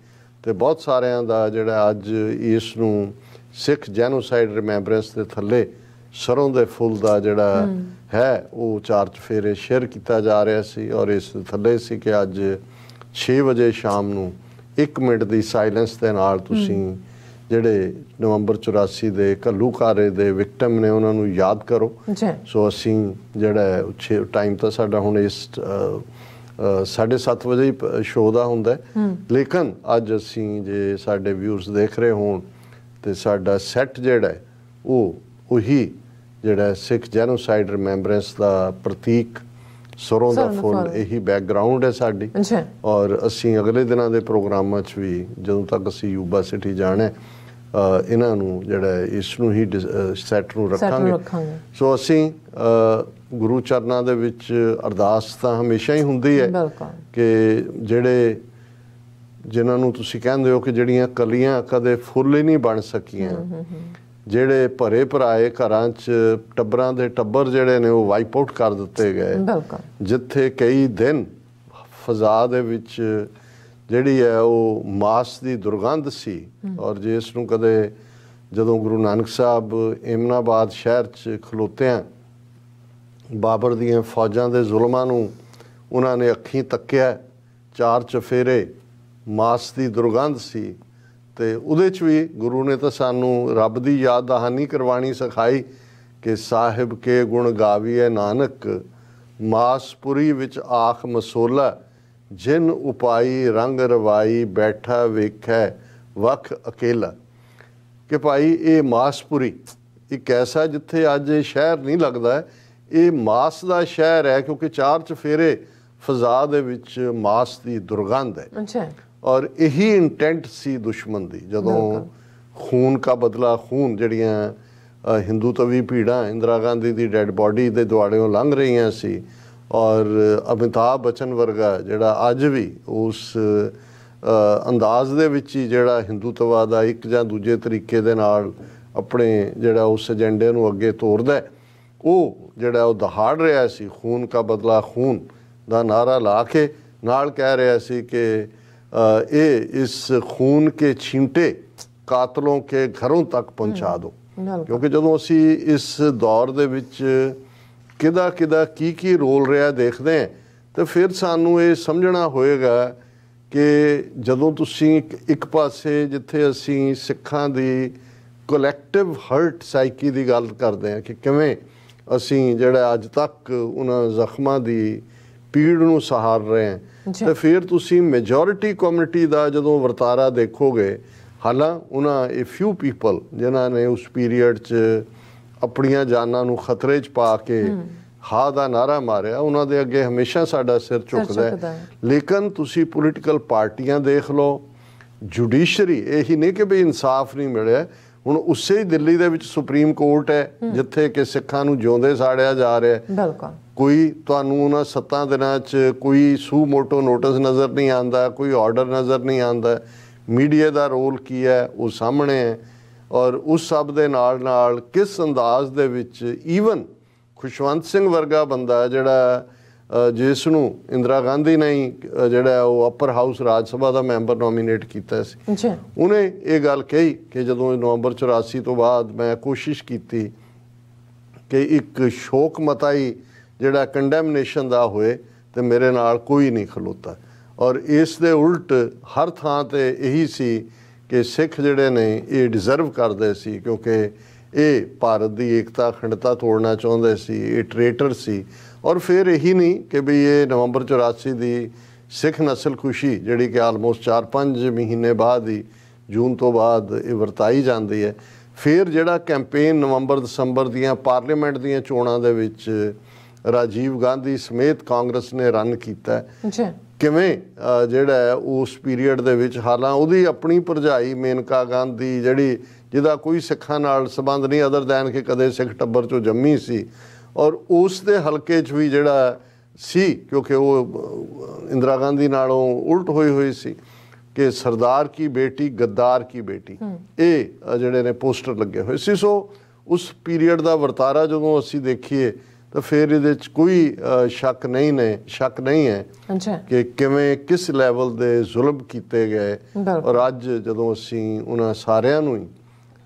ਤੇ ਬਹੁਤ ਸਾਰਿਆਂ ਦਾ ਜਿਹੜਾ ਅੱਜ ਇਸ ਨੂੰ ਸਿੱਖ ਜੈਨੋਸਾਈਡ ਰਿਮੈਂਬਰੈਂਸ ਦੇ ਥੱਲੇ ਸਰੋਂ ਦੇ ਫੁੱਲ ਦਾ ਜਿਹੜਾ ਹੈ ਉਹ ਚਾਰਚ ਫੇਰੇ ਸ਼ੇਅਰ ਕੀਤਾ ਜਾ ਰਿਹਾ ਸੀ ਔਰ ਇਸ ਥੱਲੇ ਸੀ ਕਿ ਅੱਜ 6 ਵਜੇ ਸ਼ਾਮ ਨੂੰ 1 ਮਿੰਟ ਦੀ ਸਾਇਲੈਂਸ ਦੇ ਨਾਲ ਤੁਸੀਂ ਜਿਹੜੇ ਨਵੰਬਰ 84 ਦੇ ਕਾਰੇ ਦੇ ਵਿਕਟਮ ਨੇ ਉਹਨਾਂ ਨੂੰ ਯਾਦ ਕਰੋ ਸੋ ਅਸੀਂ ਜਿਹੜਾ ਉੱਚੇ ਟਾਈਮ ਤਾਂ ਸਾਡਾ ਹੁਣ ਇਸ 7:30 ਵਜੇ ਹੀ ਸ਼ੋਅ ਦਾ ਹੁੰਦਾ ਲੇਕਿਨ ਅੱਜ ਅਸੀਂ ਜੇ ਸਾਡੇ ਵਿਊਅਰਸ ਦੇਖ ਰਹੇ ਹੋਣ ਤੇ ਸਾਡਾ ਸੈੱਟ ਜਿਹੜਾ ਉਹ ਉਹੀ ਜਿਹੜਾ ਸਿੱਖ ਜੈਨੋਸਾਈਡ ਰਿਮੈਂਬਰੈਂਸ ਦਾ ਪ੍ਰਤੀਕ ਸਰੋਂ ਦਾ ਫੁੱਲ ਇਹੀ ਬੈਕਗ੍ਰਾਉਂਡ ਹੈ ਸਾਡੀ ਔਰ ਅਸੀਂ ਅਗਲੇ ਦਿਨਾਂ ਦੇ ਪ੍ਰੋਗਰਾਮਾਂ 'ਚ ਵੀ ਜਦੋਂ ਤੱਕ ਅਸੀਂ ਯੂਬਾ ਸਿਟੀ ਜਾਣਾ ਹੈ ਇਹਨਾਂ ਨੂੰ ਜਿਹੜਾ ਇਸ ਨੂੰ ਹੀ ਸੈਟ ਨੂੰ ਰੱਖਾਂਗੇ ਸੋ ਅਸੀਂ ਗੁਰੂ ਚਰਨਾਂ ਦੇ ਵਿੱਚ ਅਰਦਾਸ ਤਾਂ ਹਮੇਸ਼ਾ ਹੀ ਹੁੰਦੀ ਹੈ ਕਿ ਜਿਹੜੇ ਜਿਨ੍ਹਾਂ ਨੂੰ ਤੁਸੀਂ ਕਹਿੰਦੇ ਹੋ ਕਿ ਜਿਹੜੀਆਂ ਕਲੀਆਂ ਕਦੇ ਫੁੱਲ ਹੀ ਨਹੀਂ ਬਣ ਸਕੀਆਂ ਜਿਹੜੇ ਭਰੇ ਭਰਾਏ ਘਰਾਂ 'ਚ ਟੱਬਰਾਂ ਦੇ ਟੱਬਰ ਜਿਹੜੇ ਨੇ ਉਹ ਵਾਈਪ ਆਊਟ ਕਰ ਦਿੱਤੇ ਗਏ ਜਿੱਥੇ ਕਈ ਦਿਨ ਫਜ਼ਾ ਦੇ ਵਿੱਚ ਜਿਹੜੀ ਹੈ ਉਹ ਮਾਸ ਦੀ ਦੁਰਗੰਧ ਸੀ ਔਰ ਜੇ ਇਸ ਨੂੰ ਕਦੇ ਜਦੋਂ ਗੁਰੂ ਨਾਨਕ ਸਾਹਿਬ ਇਮਨਾਬਾਦ ਸ਼ਹਿਰ 'ਚ ਖਲੋਤੇ ਆ ਬਾਬਰ ਦੀਆਂ ਫੌਜਾਂ ਦੇ ਜ਼ੁਲਮਾਂ ਨੂੰ ਉਹਨਾਂ ਨੇ ਅੱਖੀਂ ਤੱਕਿਆ ਚਾਰ ਚਫੇਰੇ ਮਾਸ ਦੀ ਦੁਰਗੰਧ ਸੀ ਤੇ ਉਹਦੇ 'ਚ ਵੀ ਗੁਰੂ ਨੇ ਤਾਂ ਸਾਨੂੰ ਰੱਬ ਦੀ ਯਾਦ ਦਹਾਨੀ ਕਰਵਾਣੀ ਸਿਖਾਈ ਕਿ ਸਾਹਿਬ ਕੇ ਗੁਣ ਗਾਵੀਏ ਨਾਨਕ ਮਾਸਪੁਰੀ ਵਿੱਚ ਆਖ ਮਸੋਲਾ ਜਿਨ ਉਪਾਈ ਰੰਗ ਰਵਾਈ ਬੈਠਾ ਵੇਖੈ ਵਖ ਅਕੇਲਾ ਕਿ ਭਾਈ ਇਹ ਮਾਸਪੁਰੀ ਇੱਕ ਐਸਾ ਜਿੱਥੇ ਅੱਜ ਇਹ ਸ਼ਹਿਰ ਨਹੀਂ ਲੱਗਦਾ ਇਹ ਮਾਸ ਦਾ ਸ਼ਹਿਰ ਹੈ ਕਿਉਂਕਿ ਚਾਰ ਚਫੇਰੇ ਫਜ਼ਾ ਦੇ ਵਿੱਚ ਮਾਸ ਦੀ ਦੁਰਗੰਧ ਹੈ ਅੱਛਾ ਔਰ ਇਹੀ ਇੰਟੈਂਟ ਸੀ ਦੁਸ਼ਮਣ ਦੀ ਜਦੋਂ ਖੂਨ ਦਾ ਬਦਲਾ ਖੂਨ ਜਿਹੜੀਆਂ ਹਿੰਦੂ ਤਵੀ ਭੀੜਾਂ ਇੰਦਰਾ ਗਾਂਧੀ ਦੀ ਡੈੱਡ ਬਾਡੀ ਦੇ ਦੁਆੜਿਓਂ ਲੰਘ ਰਹੀਆਂ ਸੀ ਔਰ ਅਮਿਤਾਬ ਬਚਨ ਵਰਗਾ ਜਿਹੜਾ ਅੱਜ ਵੀ ਉਸ ਅੰਦਾਜ਼ ਦੇ ਵਿੱਚ ਹੀ ਜਿਹੜਾ ਹਿੰਦੂਤਵਾਦ ਆ ਇੱਕ ਜਾਂ ਦੂਜੇ ਤਰੀਕੇ ਦੇ ਨਾਲ ਆਪਣੇ ਜਿਹੜਾ ਉਸ ਏਜੰਡੇ ਨੂੰ ਅੱਗੇ ਤੋਰਦਾ ਹੈ ਉਹ ਜਿਹੜਾ ਉਹ ਦਹਾੜ ਰਿਹਾ ਸੀ ਖੂਨ ਦਾ ਬਦਲਾ ਖੂਨ ਦਾ ਨਾਰਾ ਲਾ ਕੇ ਨਾਲ ਕਹਿ ਰਿਹਾ ਸੀ ਕਿ ਇਹ ਇਸ ਖੂਨ ਕੇ ਛਿੰਟੇ ਕਾਤਲੋਂ ਕੇ ਘਰੋਂ ਤੱਕ ਪਹੁੰਚਾ ਦਿਓ ਕਿਉਂਕਿ ਜਦੋਂ ਅਸੀਂ ਇਸ ਦੌਰ ਦੇ ਵਿੱਚ ਕਿਦਾ ਕਿਦਾ ਕੀ ਕੀ ਰੋਲ ਰਿਹਾ ਦੇਖਦੇ ਆ ਤਾਂ ਫਿਰ ਸਾਨੂੰ ਇਹ ਸਮਝਣਾ ਹੋਏਗਾ ਕਿ ਜਦੋਂ ਤੁਸੀਂ ਇੱਕ ਪਾਸੇ ਜਿੱਥੇ ਅਸੀਂ ਸਿੱਖਾਂ ਦੀ ਕਲੈਕਟਿਵ ਹਰਟ ਸਾਈਕੀ ਦੀ ਗੱਲ ਕਰਦੇ ਆ ਕਿ ਕਿਵੇਂ ਅਸੀਂ ਜਿਹੜਾ ਅੱਜ ਤੱਕ ਉਹਨਾਂ ਜ਼ਖਮਾਂ ਦੀ ਪੀੜ ਨੂੰ ਸਹਾਰ ਰਹੇ ਹਾਂ ਤੇ ਫਿਰ ਤੁਸੀਂ ਮੈਜੋਰਿਟੀ ਕਮਿਊਨਿਟੀ ਦਾ ਜਦੋਂ ਵਰਤਾਰਾ ਦੇਖੋਗੇ ਹਾਲਾਂ ਉਹਨਾਂ ਇਹ ਫਿਊ ਪੀਪਲ ਜਿਨ੍ਹਾਂ ਨੇ ਉਸ ਪੀਰੀਅਡ 'ਚ ਆਪਣੀਆਂ ਜਾਨਾਂ ਨੂੰ ਖਤਰੇ 'ਚ ਪਾ ਕੇ ਹਾ ਦਾ ਨਾਰਾ ਮਾਰਿਆ ਉਹਨਾਂ ਦੇ ਅੱਗੇ ਹਮੇਸ਼ਾ ਸਾਡਾ ਸਿਰ ਝੁਕਦਾ ਹੈ ਲੇਕਿਨ ਤੁਸੀਂ ਪੋਲੀਟੀਕਲ ਪਾਰਟੀਆਂ ਦੇਖ ਲਓ ਜੁਡੀਸ਼ਰੀ ਇਹੀ ਨਹੀਂ ਕਿ ਵੀ ਇਨਸਾਫ ਨਹੀਂ ਮਿਲਿਆ ਹੁਣ ਉਸੇ ਹੀ ਦਿੱਲੀ ਦੇ ਵਿੱਚ ਸੁਪਰੀਮ ਕੋਰਟ ਹੈ ਜਿੱਥੇ ਕਿ ਸਿੱਖਾਂ ਨੂੰ ਜਿਉਂਦੇ ਸਾੜਿਆ ਜਾ ਰਿਹਾ ਹੈ ਬਿਲਕੁਲ ਕੋਈ ਤੁਹਾਨੂੰ ਉਹਨਾਂ ਸੱਤਾਂ ਦਿਨਾਂ 'ਚ ਕੋਈ ਸੂ ਮੋਟੋ ਨੋਟਿਸ ਨਜ਼ਰ ਨਹੀਂ ਆਂਦਾ ਕੋਈ ਆਰਡਰ ਨਜ਼ਰ ਨਹੀਂ ਆਂਦਾ ਮੀਡੀਆ ਦਾ ਰੋਲ ਕੀ ਹੈ ਉਹ ਸਾਹਮਣੇ ਹੈ ਔਰ ਉਸ ਸਭ ਦੇ ਨਾਲ ਨਾਲ ਕਿਸ ਅੰਦਾਜ਼ ਦੇ ਵਿੱਚ ਈਵਨ ਖੁਸ਼ਵੰਤ ਸਿੰਘ ਵਰਗਾ ਬੰਦਾ ਜਿਹੜਾ ਜਿਸ ਨੂੰ ਇੰਦਰਾ ਗਾਂਧੀ ਨੇ ਜਿਹੜਾ ਉਹ ਅਪਰ ਹਾਊਸ ਰਾਜ ਸਭਾ ਦਾ ਮੈਂਬਰ ਨੋਮੀਨੇਟ ਕੀਤਾ ਸੀ ਜੀ ਉਹਨੇ ਇਹ ਗੱਲ ਕਹੀ ਕਿ ਜਦੋਂ ਨਵੰਬਰ 84 ਤੋਂ ਬਾਅਦ ਮੈਂ ਕੋਸ਼ਿਸ਼ ਕੀਤੀ ਕਿ ਇੱਕ ਸ਼ੋਕ ਮਤਾਈ ਜਿਹੜਾ ਕੰਡੈਮਨੇਸ਼ਨ ਦਾ ਹੋਏ ਤੇ ਮੇਰੇ ਨਾਲ ਕੋਈ ਨਹੀਂ ਖਲੋਤਾ ਔਰ ਇਸ ਦੇ ਉਲਟ ਹਰ ਥਾਂ ਤੇ ਇਹੀ ਸੀ ਕਿ ਸਿੱਖ ਜਿਹੜੇ ਨੇ ਇਹ ਡਿਜ਼ਰਵ ਕਰਦੇ ਸੀ ਕਿਉਂਕਿ ਇਹ ਭਾਰਤ ਦੀ ਏਕਤਾ ਅਖੰਡਤਾ ਤੋੜਨਾ ਚਾਹੁੰਦੇ ਸੀ ਇਹ ਟ੍ਰੇਟਰ ਸੀ ਔਰ ਫਿਰ ਇਹੀ ਨਹੀਂ ਕਿ ਵੀ ਇਹ ਨਵੰਬਰ 84 ਦੀ ਸਿੱਖ ਨਸਲ ਖੁਸ਼ੀ ਜਿਹੜੀ ਕਿ ਆਲਮੋਸਟ 4-5 ਮਹੀਨੇ ਬਾਅਦ ਹੀ ਜੂਨ ਤੋਂ ਬਾਅਦ ਇਹ ਵਰਤਾਈ ਜਾਂਦੀ ਹੈ ਫਿਰ ਜਿਹੜਾ ਕੈਂਪੇਨ ਨਵੰਬਰ ਦਸੰਬਰ ਦੀਆਂ ਪਾਰਲੀਮੈਂਟ ਦੀਆਂ ਚੋਣਾਂ ਦੇ ਵਿੱਚ ਰਾਜੀਵ ਗਾਂਧੀ ਸਮੇਤ ਕਾਂਗਰਸ ਨੇ ਰਨ ਕੀਤਾ ਜੀ ਕਿਵੇਂ ਜਿਹੜਾ ਉਸ ਪੀਰੀਅਡ ਦੇ ਵਿੱਚ ਹਾਲਾਂ ਉਹਦੀ ਆਪਣੀ ਪਰਜਾਈ ਮੇਨਕਾ ਗਾਂਧੀ ਜਿਹੜੀ ਜਿਹਦਾ ਕੋਈ ਸਿੱਖਾਂ ਨਾਲ ਸੰਬੰਧ ਨਹੀਂ ਅਦਰ ਦੈਨ ਕਿ ਕਦੇ ਸਿੱਖ ਟੱਬਰ ਚੋਂ ਜੰਮੀ ਸੀ ਔਰ ਉਸ ਦੇ ਹਲਕੇ 'ਚ ਵੀ ਜਿਹੜਾ ਸੀ ਕਿਉਂਕਿ ਉਹ ਇੰਦਰਾ ਗਾਂਧੀ ਨਾਲੋਂ ਉਲਟ ਹੋਈ ਹੋਈ ਸੀ ਕਿ ਸਰਦਾਰ ਕੀ ਬੇਟੀ ਗੱਦਾਰ ਕੀ ਬੇਟੀ ਇਹ ਜਿਹੜੇ ਨੇ ਪੋਸਟਰ ਲੱਗੇ ਹੋਏ ਸੀ ਸੋ ਉਸ ਪੀਰੀਅਡ ਦਾ ਵਰਤਾਰਾ ਜਦੋਂ ਅਸੀਂ ਦੇਖੀਏ ਤਾਂ ਫਿਰ ਇਹਦੇ ਵਿੱਚ ਕੋਈ ਸ਼ੱਕ ਨਹੀਂ ਨੇ ਸ਼ੱਕ ਨਹੀਂ ਹੈ ਕਿ ਕਿਵੇਂ ਕਿਸ ਲੈਵਲ ਦੇ ਜ਼ੁਲਮ ਕੀਤੇ ਗਏ ਔਰ ਅੱਜ ਜਦੋਂ ਅਸੀਂ ਉਹਨਾਂ ਸਾਰਿਆਂ ਨੂੰ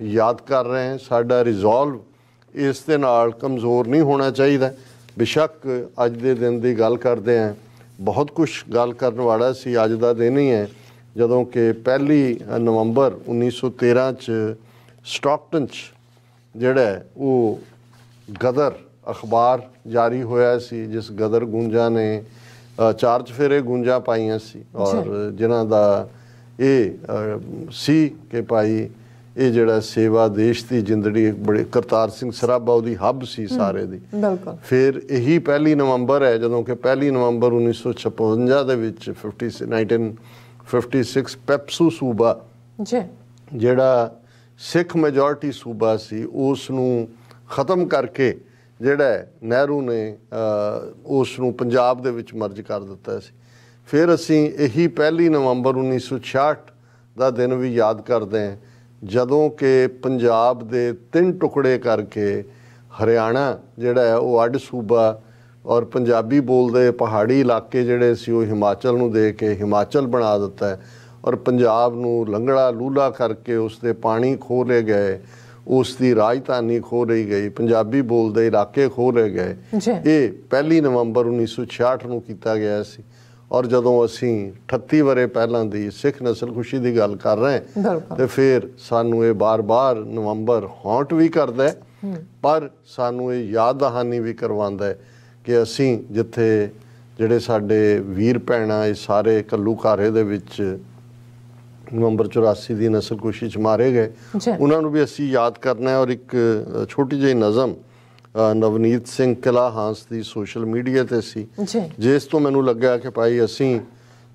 ਯਾਦ ਕਰ ਰਹੇ ਹਾਂ ਸਾਡਾ ਰਿਜ਼ੋਲਵ ਇਸ ਦੇ ਨਾਲ ਕਮਜ਼ੋਰ ਨਹੀਂ ਹੋਣਾ ਚਾਹੀਦਾ ਬਿਸ਼ੱਕ ਅੱਜ ਦੇ ਦਿਨ ਦੀ ਗੱਲ ਕਰਦੇ ਆਂ ਬਹੁਤ ਕੁਝ ਗੱਲ ਕਰਨ ਵਾਲਾ ਸੀ ਅੱਜ ਦਾ ਦਿਨ ਹੀ ਹੈ ਜਦੋਂ ਕਿ ਪਹਿਲੀ ਨਵੰਬਰ 1913 ਚ ਸਟਾਕਟਨ ਚ ਜਿਹੜਾ ਉਹ ਗਦਰ ਅਖਬਾਰ ਜਾਰੀ ਹੋਇਆ ਸੀ ਜਿਸ ਗਦਰ ਗੁੰਜਾ ਨੇ ਚਾਰਜ ਫੇਰੇ ਗੁੰਜਾ ਪਾਈਆਂ ਸੀ ਔਰ ਜਿਨ੍ਹਾਂ ਦਾ ਇਹ ਸੀ ਕਿ ਭਾਈ ਇਹ ਜਿਹੜਾ ਸੇਵਾ ਦੇਸ਼ ਦੀ ਜਿੰਦੜੀ ਬੜੇ ਕਰਤਾਰ ਸਿੰਘ ਸਰਾਭਾ ਉਹਦੀ ਹੱਬ ਸੀ ਸਾਰੇ ਦੀ ਬਿਲਕੁਲ ਫਿਰ ਇਹੀ ਪਹਿਲੀ ਨਵੰਬਰ ਹੈ ਜਦੋਂ ਕਿ ਪਹਿਲੀ ਨਵੰਬਰ 1956 ਦੇ ਵਿੱਚ 50 1956 ਪੈਪਸੂ ਸੂਬਾ ਜੀ ਜਿਹੜਾ ਸਿੱਖ ਮੈਜੋਰਟੀ ਸੂਬਾ ਸੀ ਉਸ ਨੂੰ ਖਤਮ ਕਰਕੇ ਜਿਹੜਾ ਨਹਿਰੂ ਨੇ ਉਸ ਨੂੰ ਪੰਜਾਬ ਦੇ ਵਿੱਚ ਮਰਜ ਕਰ ਦਿੱਤਾ ਸੀ ਫਿਰ ਅਸੀਂ ਇਹੀ ਪਹਿਲੀ ਨਵੰਬਰ 1966 ਦਾ ਦਿਨ ਵੀ ਯਾਦ ਕਰਦੇ ਹਾਂ ਜਦੋਂ ਕਿ ਪੰਜਾਬ ਦੇ ਤਿੰਨ ਟੁਕੜੇ ਕਰਕੇ ਹਰਿਆਣਾ ਜਿਹੜਾ ਹੈ ਉਹ ਅੱਡ ਸੂਬਾ ਔਰ ਪੰਜਾਬੀ ਬੋਲਦੇ ਪਹਾੜੀ ਇਲਾਕੇ ਜਿਹੜੇ ਸੀ ਉਹ ਹਿਮਾਚਲ ਨੂੰ ਦੇ ਕੇ ਹਿਮਾਚਲ ਬਣਾ ਦਿੱਤਾ ਔਰ ਪੰਜਾਬ ਨੂੰ ਲੰਗੜਾ ਲੂਲਾ ਕਰਕੇ ਉਸ ਦੇ ਪਾਣੀ ਖੋਲੇ ਗਏ ਉਸ ਦੀ ਰਾਜਧਾਨੀ ਖੋ ਰਹੀ ਗਈ ਪੰਜਾਬੀ ਬੋਲਦੇ ਇਲਾਕੇ ਖੋ ਰਹੇ ਗਏ ਇਹ ਪਹਿਲੀ ਨਵੰਬਰ 1966 ਨੂੰ ਕੀਤਾ ਗਿਆ ਸੀ ਔਰ ਜਦੋਂ ਅਸੀਂ 38 ਬਰੇ ਪਹਿਲਾਂ ਦੀ ਸਿੱਖ ਨਸਲ ਖੁਸ਼ੀ ਦੀ ਗੱਲ ਕਰ ਰਹੇ ਤੇ ਫਿਰ ਸਾਨੂੰ ਇਹ ਬਾਰ-ਬਾਰ ਨਵੰਬਰ ਹੌਂਟ ਵੀ ਕਰਦਾ ਪਰ ਸਾਨੂੰ ਇਹ ਯਾਦ ਦਹਾਨੀ ਵੀ ਕਰਵਾਉਂਦਾ ਹੈ ਕਿ ਅਸੀਂ ਜਿੱਥੇ ਜਿਹੜੇ ਸਾਡੇ ਵੀਰ ਭੈਣਾ ਇਹ ਸਾਰੇ ਘਾਰੇ ਦੇ ਵਿੱਚ ਨਵੰਬਰ 84 ਦੀ ਨਸਲ ਕੋਸ਼ੀ ਚ ਮਾਰੇ ਗਏ ਉਹਨਾਂ ਨੂੰ ਵੀ ਅਸੀਂ ਯਾਦ ਕਰਨਾ ਹੈ ਔਰ ਇੱਕ ਛੋਟੀ ਜਿਹੀ ਨਜ਼ਮ ਨਵਨੀਤ ਸਿੰਘ ਕਲਾ ਹਾਂਸ ਦੀ ਸੋਸ਼ਲ ਮੀਡੀਆ ਤੇ ਸੀ ਜਿਸ ਤੋਂ ਮੈਨੂੰ ਲੱਗਾ ਕਿ ਭਾਈ ਅਸੀਂ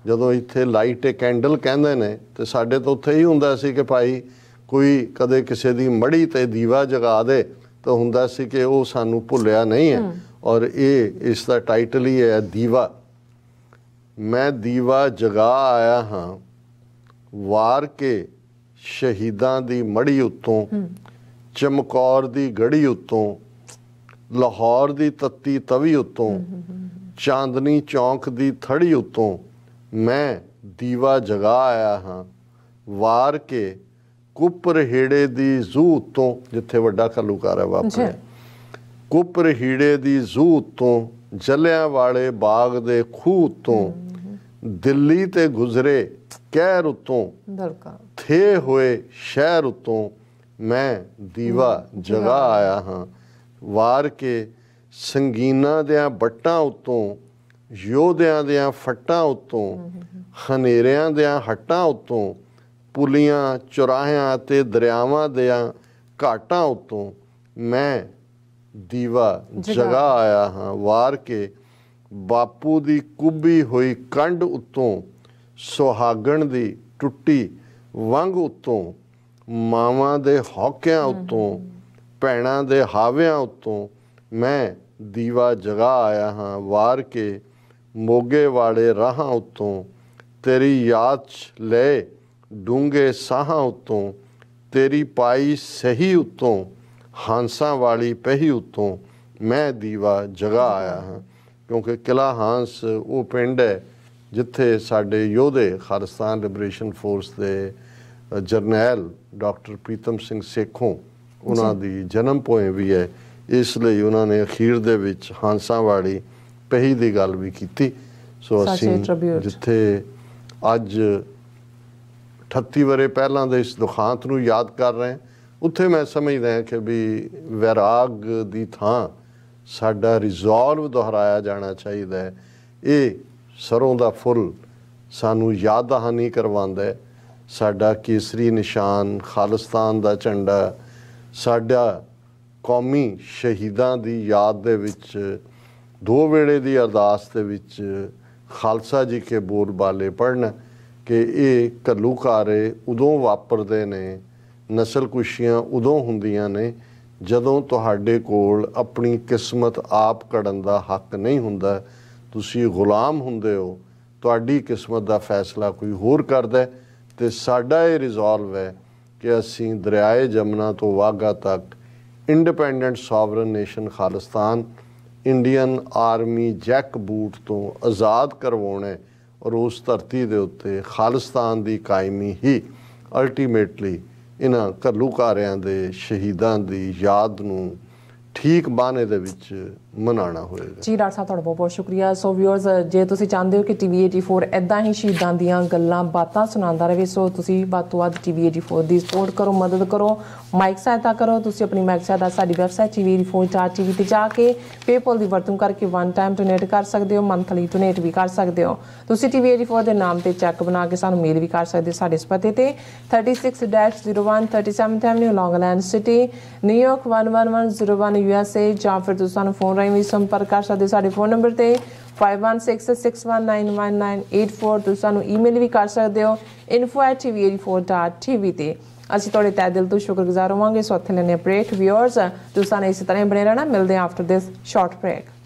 ਜਦੋਂ ਇੱਥੇ ਲਾਈਟ ਤੇ ਕੈਂਡਲ ਕਹਿੰਦੇ ਨੇ ਤੇ ਸਾਡੇ ਤੋਂ ਉੱਥੇ ਹੀ ਹੁੰਦਾ ਸੀ ਕਿ ਭਾਈ ਕੋਈ ਕਦੇ ਕਿਸੇ ਦੀ ਮੜੀ ਤੇ ਦੀਵਾ ਜਗਾ ਦੇ ਤਾਂ ਹੁੰਦਾ ਸੀ ਕਿ ਉਹ ਸਾਨੂੰ ਭੁੱਲਿਆ ਨਹੀਂ ਹੈ ਔਰ ਇਹ ਇਸ ਦਾ ਟਾਈਟਲ ਹੀ ਹੈ ਦੀਵਾ ਮੈਂ ਦੀਵਾ ਜਗਾ ਆਇਆ ਹਾਂ ਵਾਰ ਕੇ ਸ਼ਹੀਦਾਂ ਦੀ ਮੜੀ ਉਤੋਂ ਚਮਕੌਰ ਦੀ ਗੜੀ ਉਤੋਂ ਲਾਹੌਰ ਦੀ ਤੱਤੀ ਤਵੀ ਉਤੋਂ ਚਾਂਦਨੀ ਚੌਂਕ ਦੀ ਥੜੀ ਉਤੋਂ ਮੈਂ ਦੀਵਾ ਜਗਾ ਆਇਆ ਹਾਂ ਵਾਰ ਕੇ ਕੁਪਰ ਹੀੜੇ ਦੀ ਜ਼ੂ ਉਤੋਂ ਜਿੱਥੇ ਵੱਡਾ ਖਲੂਕਾਰ ਹੈ ਵਾਪਰਿਆ ਕੁਪਰ ਹੀੜੇ ਦੀ ਜ਼ੂ ਉਤੋਂ ਜਲਿਆਂ ਵਾਲੇ ਬਾਗ ਦੇ ਖੂਹ ਉੱਤੋਂ ਦਿੱਲੀ ਤੇ ਗੁਜ਼ਰੇ ਕਹਿਰ ਉਤੋਂ ਧੜਕਾ ਥੇ ਹੋਏ ਸ਼ਹਿਰ ਉਤੋਂ ਮੈਂ ਦੀਵਾ ਜਗਾ ਆਇਆ ਹਾਂ ਵਾਰ ਕੇ ਸੰਗੀਨਾ ਦਿਆਂ ਬੱਟਾਂ ਉਤੋਂ ਯੋਧਿਆਂ ਦਿਆਂ ਫੱਟਾਂ ਉਤੋਂ ਹਨੇਰਿਆਂ ਦਿਆਂ ਹੱਟਾਂ ਉਤੋਂ ਪੁਲੀਆਂ ਚੁਰਾਹਿਆਂ ਤੇ ਦਰਿਆਵਾਂ ਦਿਆਂ ਘਾਟਾਂ ਉਤੋਂ ਮੈਂ ਦੀਵਾ ਜਗਾ ਆਇਆ ਹਾਂ ਵਾਰ ਕੇ ਬਾਪੂ ਦੀ ਕੁੱਬੀ ਹੋਈ ਕੰਡ ਉਤੋਂ ਸੁਹਾਗਣ ਦੀ ਟੁੱਟੀ ਵੰਗ ਉਤੋਂ ਮਾਵਾਂ ਦੇ ਹੌਕਿਆਂ ਉਤੋਂ ਭੈਣਾਂ ਦੇ ਹਾਵਿਆਂ ਉਤੋਂ ਮੈਂ ਦੀਵਾ ਜਗਾ ਆਇਆ ਹਾਂ ਵਾਰ ਕੇ ਮੋਗੇ ਵਾਲੇ ਰਾਹਾਂ ਉਤੋਂ ਤੇਰੀ ਯਾਦ ਲੈ ਡੂੰਗੇ ਸਾਹਾਂ ਉਤੋਂ ਤੇਰੀ ਪਾਈ ਸਹੀ ਉਤੋਂ ਹਾਂਸਾਂ ਵਾਲੀ ਪਹੀ ਉਤੋਂ ਮੈਂ ਦੀਵਾ ਜਗਾ ਆਇਆ ਹਾਂ ਕਿਉਂਕਿ ਕਿਲਾ ਹਾਂਸ ਉਹ ਪਿੰਡ ਹੈ ਜਿੱਥੇ ਸਾਡੇ ਯੋਧੇ ਖਾਲਿਸਤਾਨ ਲਿਬਰੇਸ਼ਨ ਫੋਰਸ ਦੇ ਜਰਨੈਲ ਡਾਕਟਰ ਪ੍ਰੀਤਮ ਸਿੰਘ ਸੇਖੋਂ ਉਹਨਾਂ ਦੀ ਜਨਮ ਪੋਏ ਵੀ ਹੈ ਇਸ ਲਈ ਉਹਨਾਂ ਨੇ ਅਖੀਰ ਦੇ ਵਿੱਚ ਹਾਂਸਾਂ ਵਾਲੀ ਪਹੀ ਦੀ ਗੱਲ ਵੀ ਕੀਤੀ ਸੋ ਅਸੀਂ ਜਿੱਥੇ ਅੱਜ 38 ਬਰੇ ਪਹਿਲਾਂ ਦੇ ਇਸ ਦੁਖਾਂਤ ਨੂੰ ਯਾਦ ਕਰ ਰਹੇ ਉੱਥੇ ਮੈਂ ਸਮਝਦਾ ਹਾਂ ਕਿ ਵੀ ਵਿਰਾਗ ਦੀ ਥਾਂ ਸਾਡਾ ਰਿਜ਼ੋਲਵ ਦੁਹਰਾਇਆ ਜਾਣਾ ਚਾਹੀਦਾ ਹੈ ਇਹ ਸਰੋਂ ਦਾ ਫੁੱਲ ਸਾਨੂੰ ਯਾਦ ਦਹਾਨੀ ਕਰਵਾਉਂਦਾ ਹੈ ਸਾਡਾ ਕੇਸਰੀ ਨਿਸ਼ਾਨ ਖਾਲਿਸਤਾਨ ਦਾ ਝੰਡਾ ਸਾਡਾ ਕੌਮੀ ਸ਼ਹੀਦਾਂ ਦੀ ਯਾਦ ਦੇ ਵਿੱਚ ਦੋ ਵੇਲੇ ਦੀ ਅਰਦਾਸ ਦੇ ਵਿੱਚ ਖਾਲਸਾ ਜੀ ਕੇ ਬੋਲ ਬਾਲੇ ਪੜਨ ਕਿ ਇਹ ਕੱਲੂਕਾਰੇ ਉਦੋਂ ਵਾਪਰਦੇ ਨੇ ਨਸਲ ਕੁਸ਼ੀਆਂ ਉਦੋਂ ਹੁੰਦੀਆਂ ਨੇ ਜਦੋਂ ਤੁਹਾਡੇ ਕੋਲ ਆਪਣੀ ਕਿਸਮਤ ਆਪ ਕੜਨ ਦਾ ਹੱਕ ਨਹੀਂ ਹੁੰਦਾ ਤੁਸੀਂ ਗੁਲਾਮ ਹੁੰਦੇ ਹੋ ਤੁਹਾਡੀ ਕਿਸਮਤ ਦਾ ਫੈਸਲਾ ਕੋਈ ਹੋਰ ਕਰਦਾ ਤੇ ਸਾਡਾ ਇਹ ਰਿਜ਼ੋਲਵ ਹੈ ਕਿ ਅਸੀਂ ਦਰਿਆਏ ਜਮਨਾ ਤੋਂ ਵਾਗਾ ਤੱਕ independent sovereign nation Khalistan Indian army jackboot ਤੋਂ ਆਜ਼ਾਦ ਕਰਵਾਉਣਾ ਔਰ ਉਸ ਧਰਤੀ ਦੇ ਉੱਤੇ ਖਾਲਿਸਤਾਨ ਦੀ ਕਾਇਮੀ ਹੀ ਅਲਟੀਮੇਟਲੀ ਇਹਨਾਂ ਘੱਲੂਕਾਰਿਆਂ ਦੇ ਸ਼ਹੀਦਾਂ ਦੀ ਯਾਦ ਨੂੰ ਠੀਕ ਬਾਣੇ ਦੇ ਵਿੱਚ ਮਨਾਣਾ ਹੋਏਗਾ ਜੀ ਡਾਕਟਰ ਸਾਹਿਬ ਤੁਹਾਡਾ ਬਹੁਤ ਬਹੁਤ ਸ਼ੁਕਰੀਆ ਸੋ ਵੀਅਰਸ ਜੇ ਤੁਸੀਂ ਚਾਹੁੰਦੇ ਹੋ ਕਿ ਟੀਵੀ 84 ਐਦਾਂ ਹੀ ਸ਼ਹੀਦਾਂ ਦੀਆਂ ਗੱਲਾਂ ਬਾਤਾਂ ਸੁਣਾਉਂਦਾ ਰਹੇ ਸੋ ਤੁਸੀਂ ਵੱਧ ਤੋਂ ਵੱਧ ਟੀਵੀ 84 ਦੀ ਸਪੋਰਟ ਕਰੋ ਮਦਦ ਕਰੋ ਮਾਈਕ ਸਹਾਇਤਾ ਕਰੋ ਤੁਸੀਂ ਆਪਣੀ ਮਾਈਕ ਸਹਾਇਤਾ ਸਾਡੀ ਵੈਬਸਾਈਟ tv84.tv ਤੇ ਜਾ ਕੇ ਪੇਪਲ ਦੀ ਵਰਤੋਂ ਕਰਕੇ ਵਨ ਟਾਈਮ ਡੋਨੇਟ ਕਰ ਸਕਦੇ ਹੋ ਮੰਥਲੀ ਡੋਨੇਟ ਵੀ ਕਰ ਸਕਦੇ ਹੋ ਤੁਸੀਂ ਟੀਵੀ 84 ਦੇ ਨਾਮ ਤੇ ਚੈੱਕ ਬਣਾ ਕੇ ਸਾਨੂੰ ਮੇਲ ਵੀ ਕਰ ਸਕਦੇ ਹੋ ਸਾਡੇ ਸਪਤੇ ਪਤੇ ਤੇ 36-01 37 Avenue ਲੌਂਗਲੈਂਡ ਸਿਟੀ ਨਿਊਯਾਰਕ 11101 ਏ ਜਾਂ ਫਿਰ ਤੁਸੀਂ ਸਾਨੂੰ ਫੋਨ ਰਾਹੀਂ ਵੀ ਸੰਪਰਕ ਕਰ ਸਕਦੇ ਸਾਡੇ ਫੋਨ ਨੰਬਰ ਤੇ 5166191984 ਤੁਸੀਂ ਸਾਨੂੰ ਈਮੇਲ ਵੀ ਕਰ ਸਕਦੇ ਹੋ info@tv84.tv ਤੇ ਅਸੀਂ ਤੁਹਾਡੇ ਤਹਿ ਦਿਲ ਤੋਂ ਸ਼ੁਕਰਗੁਜ਼ਾਰ ਹੋਵਾਂਗੇ ਸੋ ਅੱਥੇ ਲੈਣੇ ਬ੍ਰੇਕ ਵਿਅਰਸ ਤੁਸੀਂ ਸਾਨੂੰ ਇਸੇ ਤਰ੍ਹਾਂ ਬਣੇ ਰਹਿਣਾ ਮਿਲਦੇ ਆਫਟਰ ਦਿਸ ਸ਼ਾਰਟ ਬ੍ਰੇਕ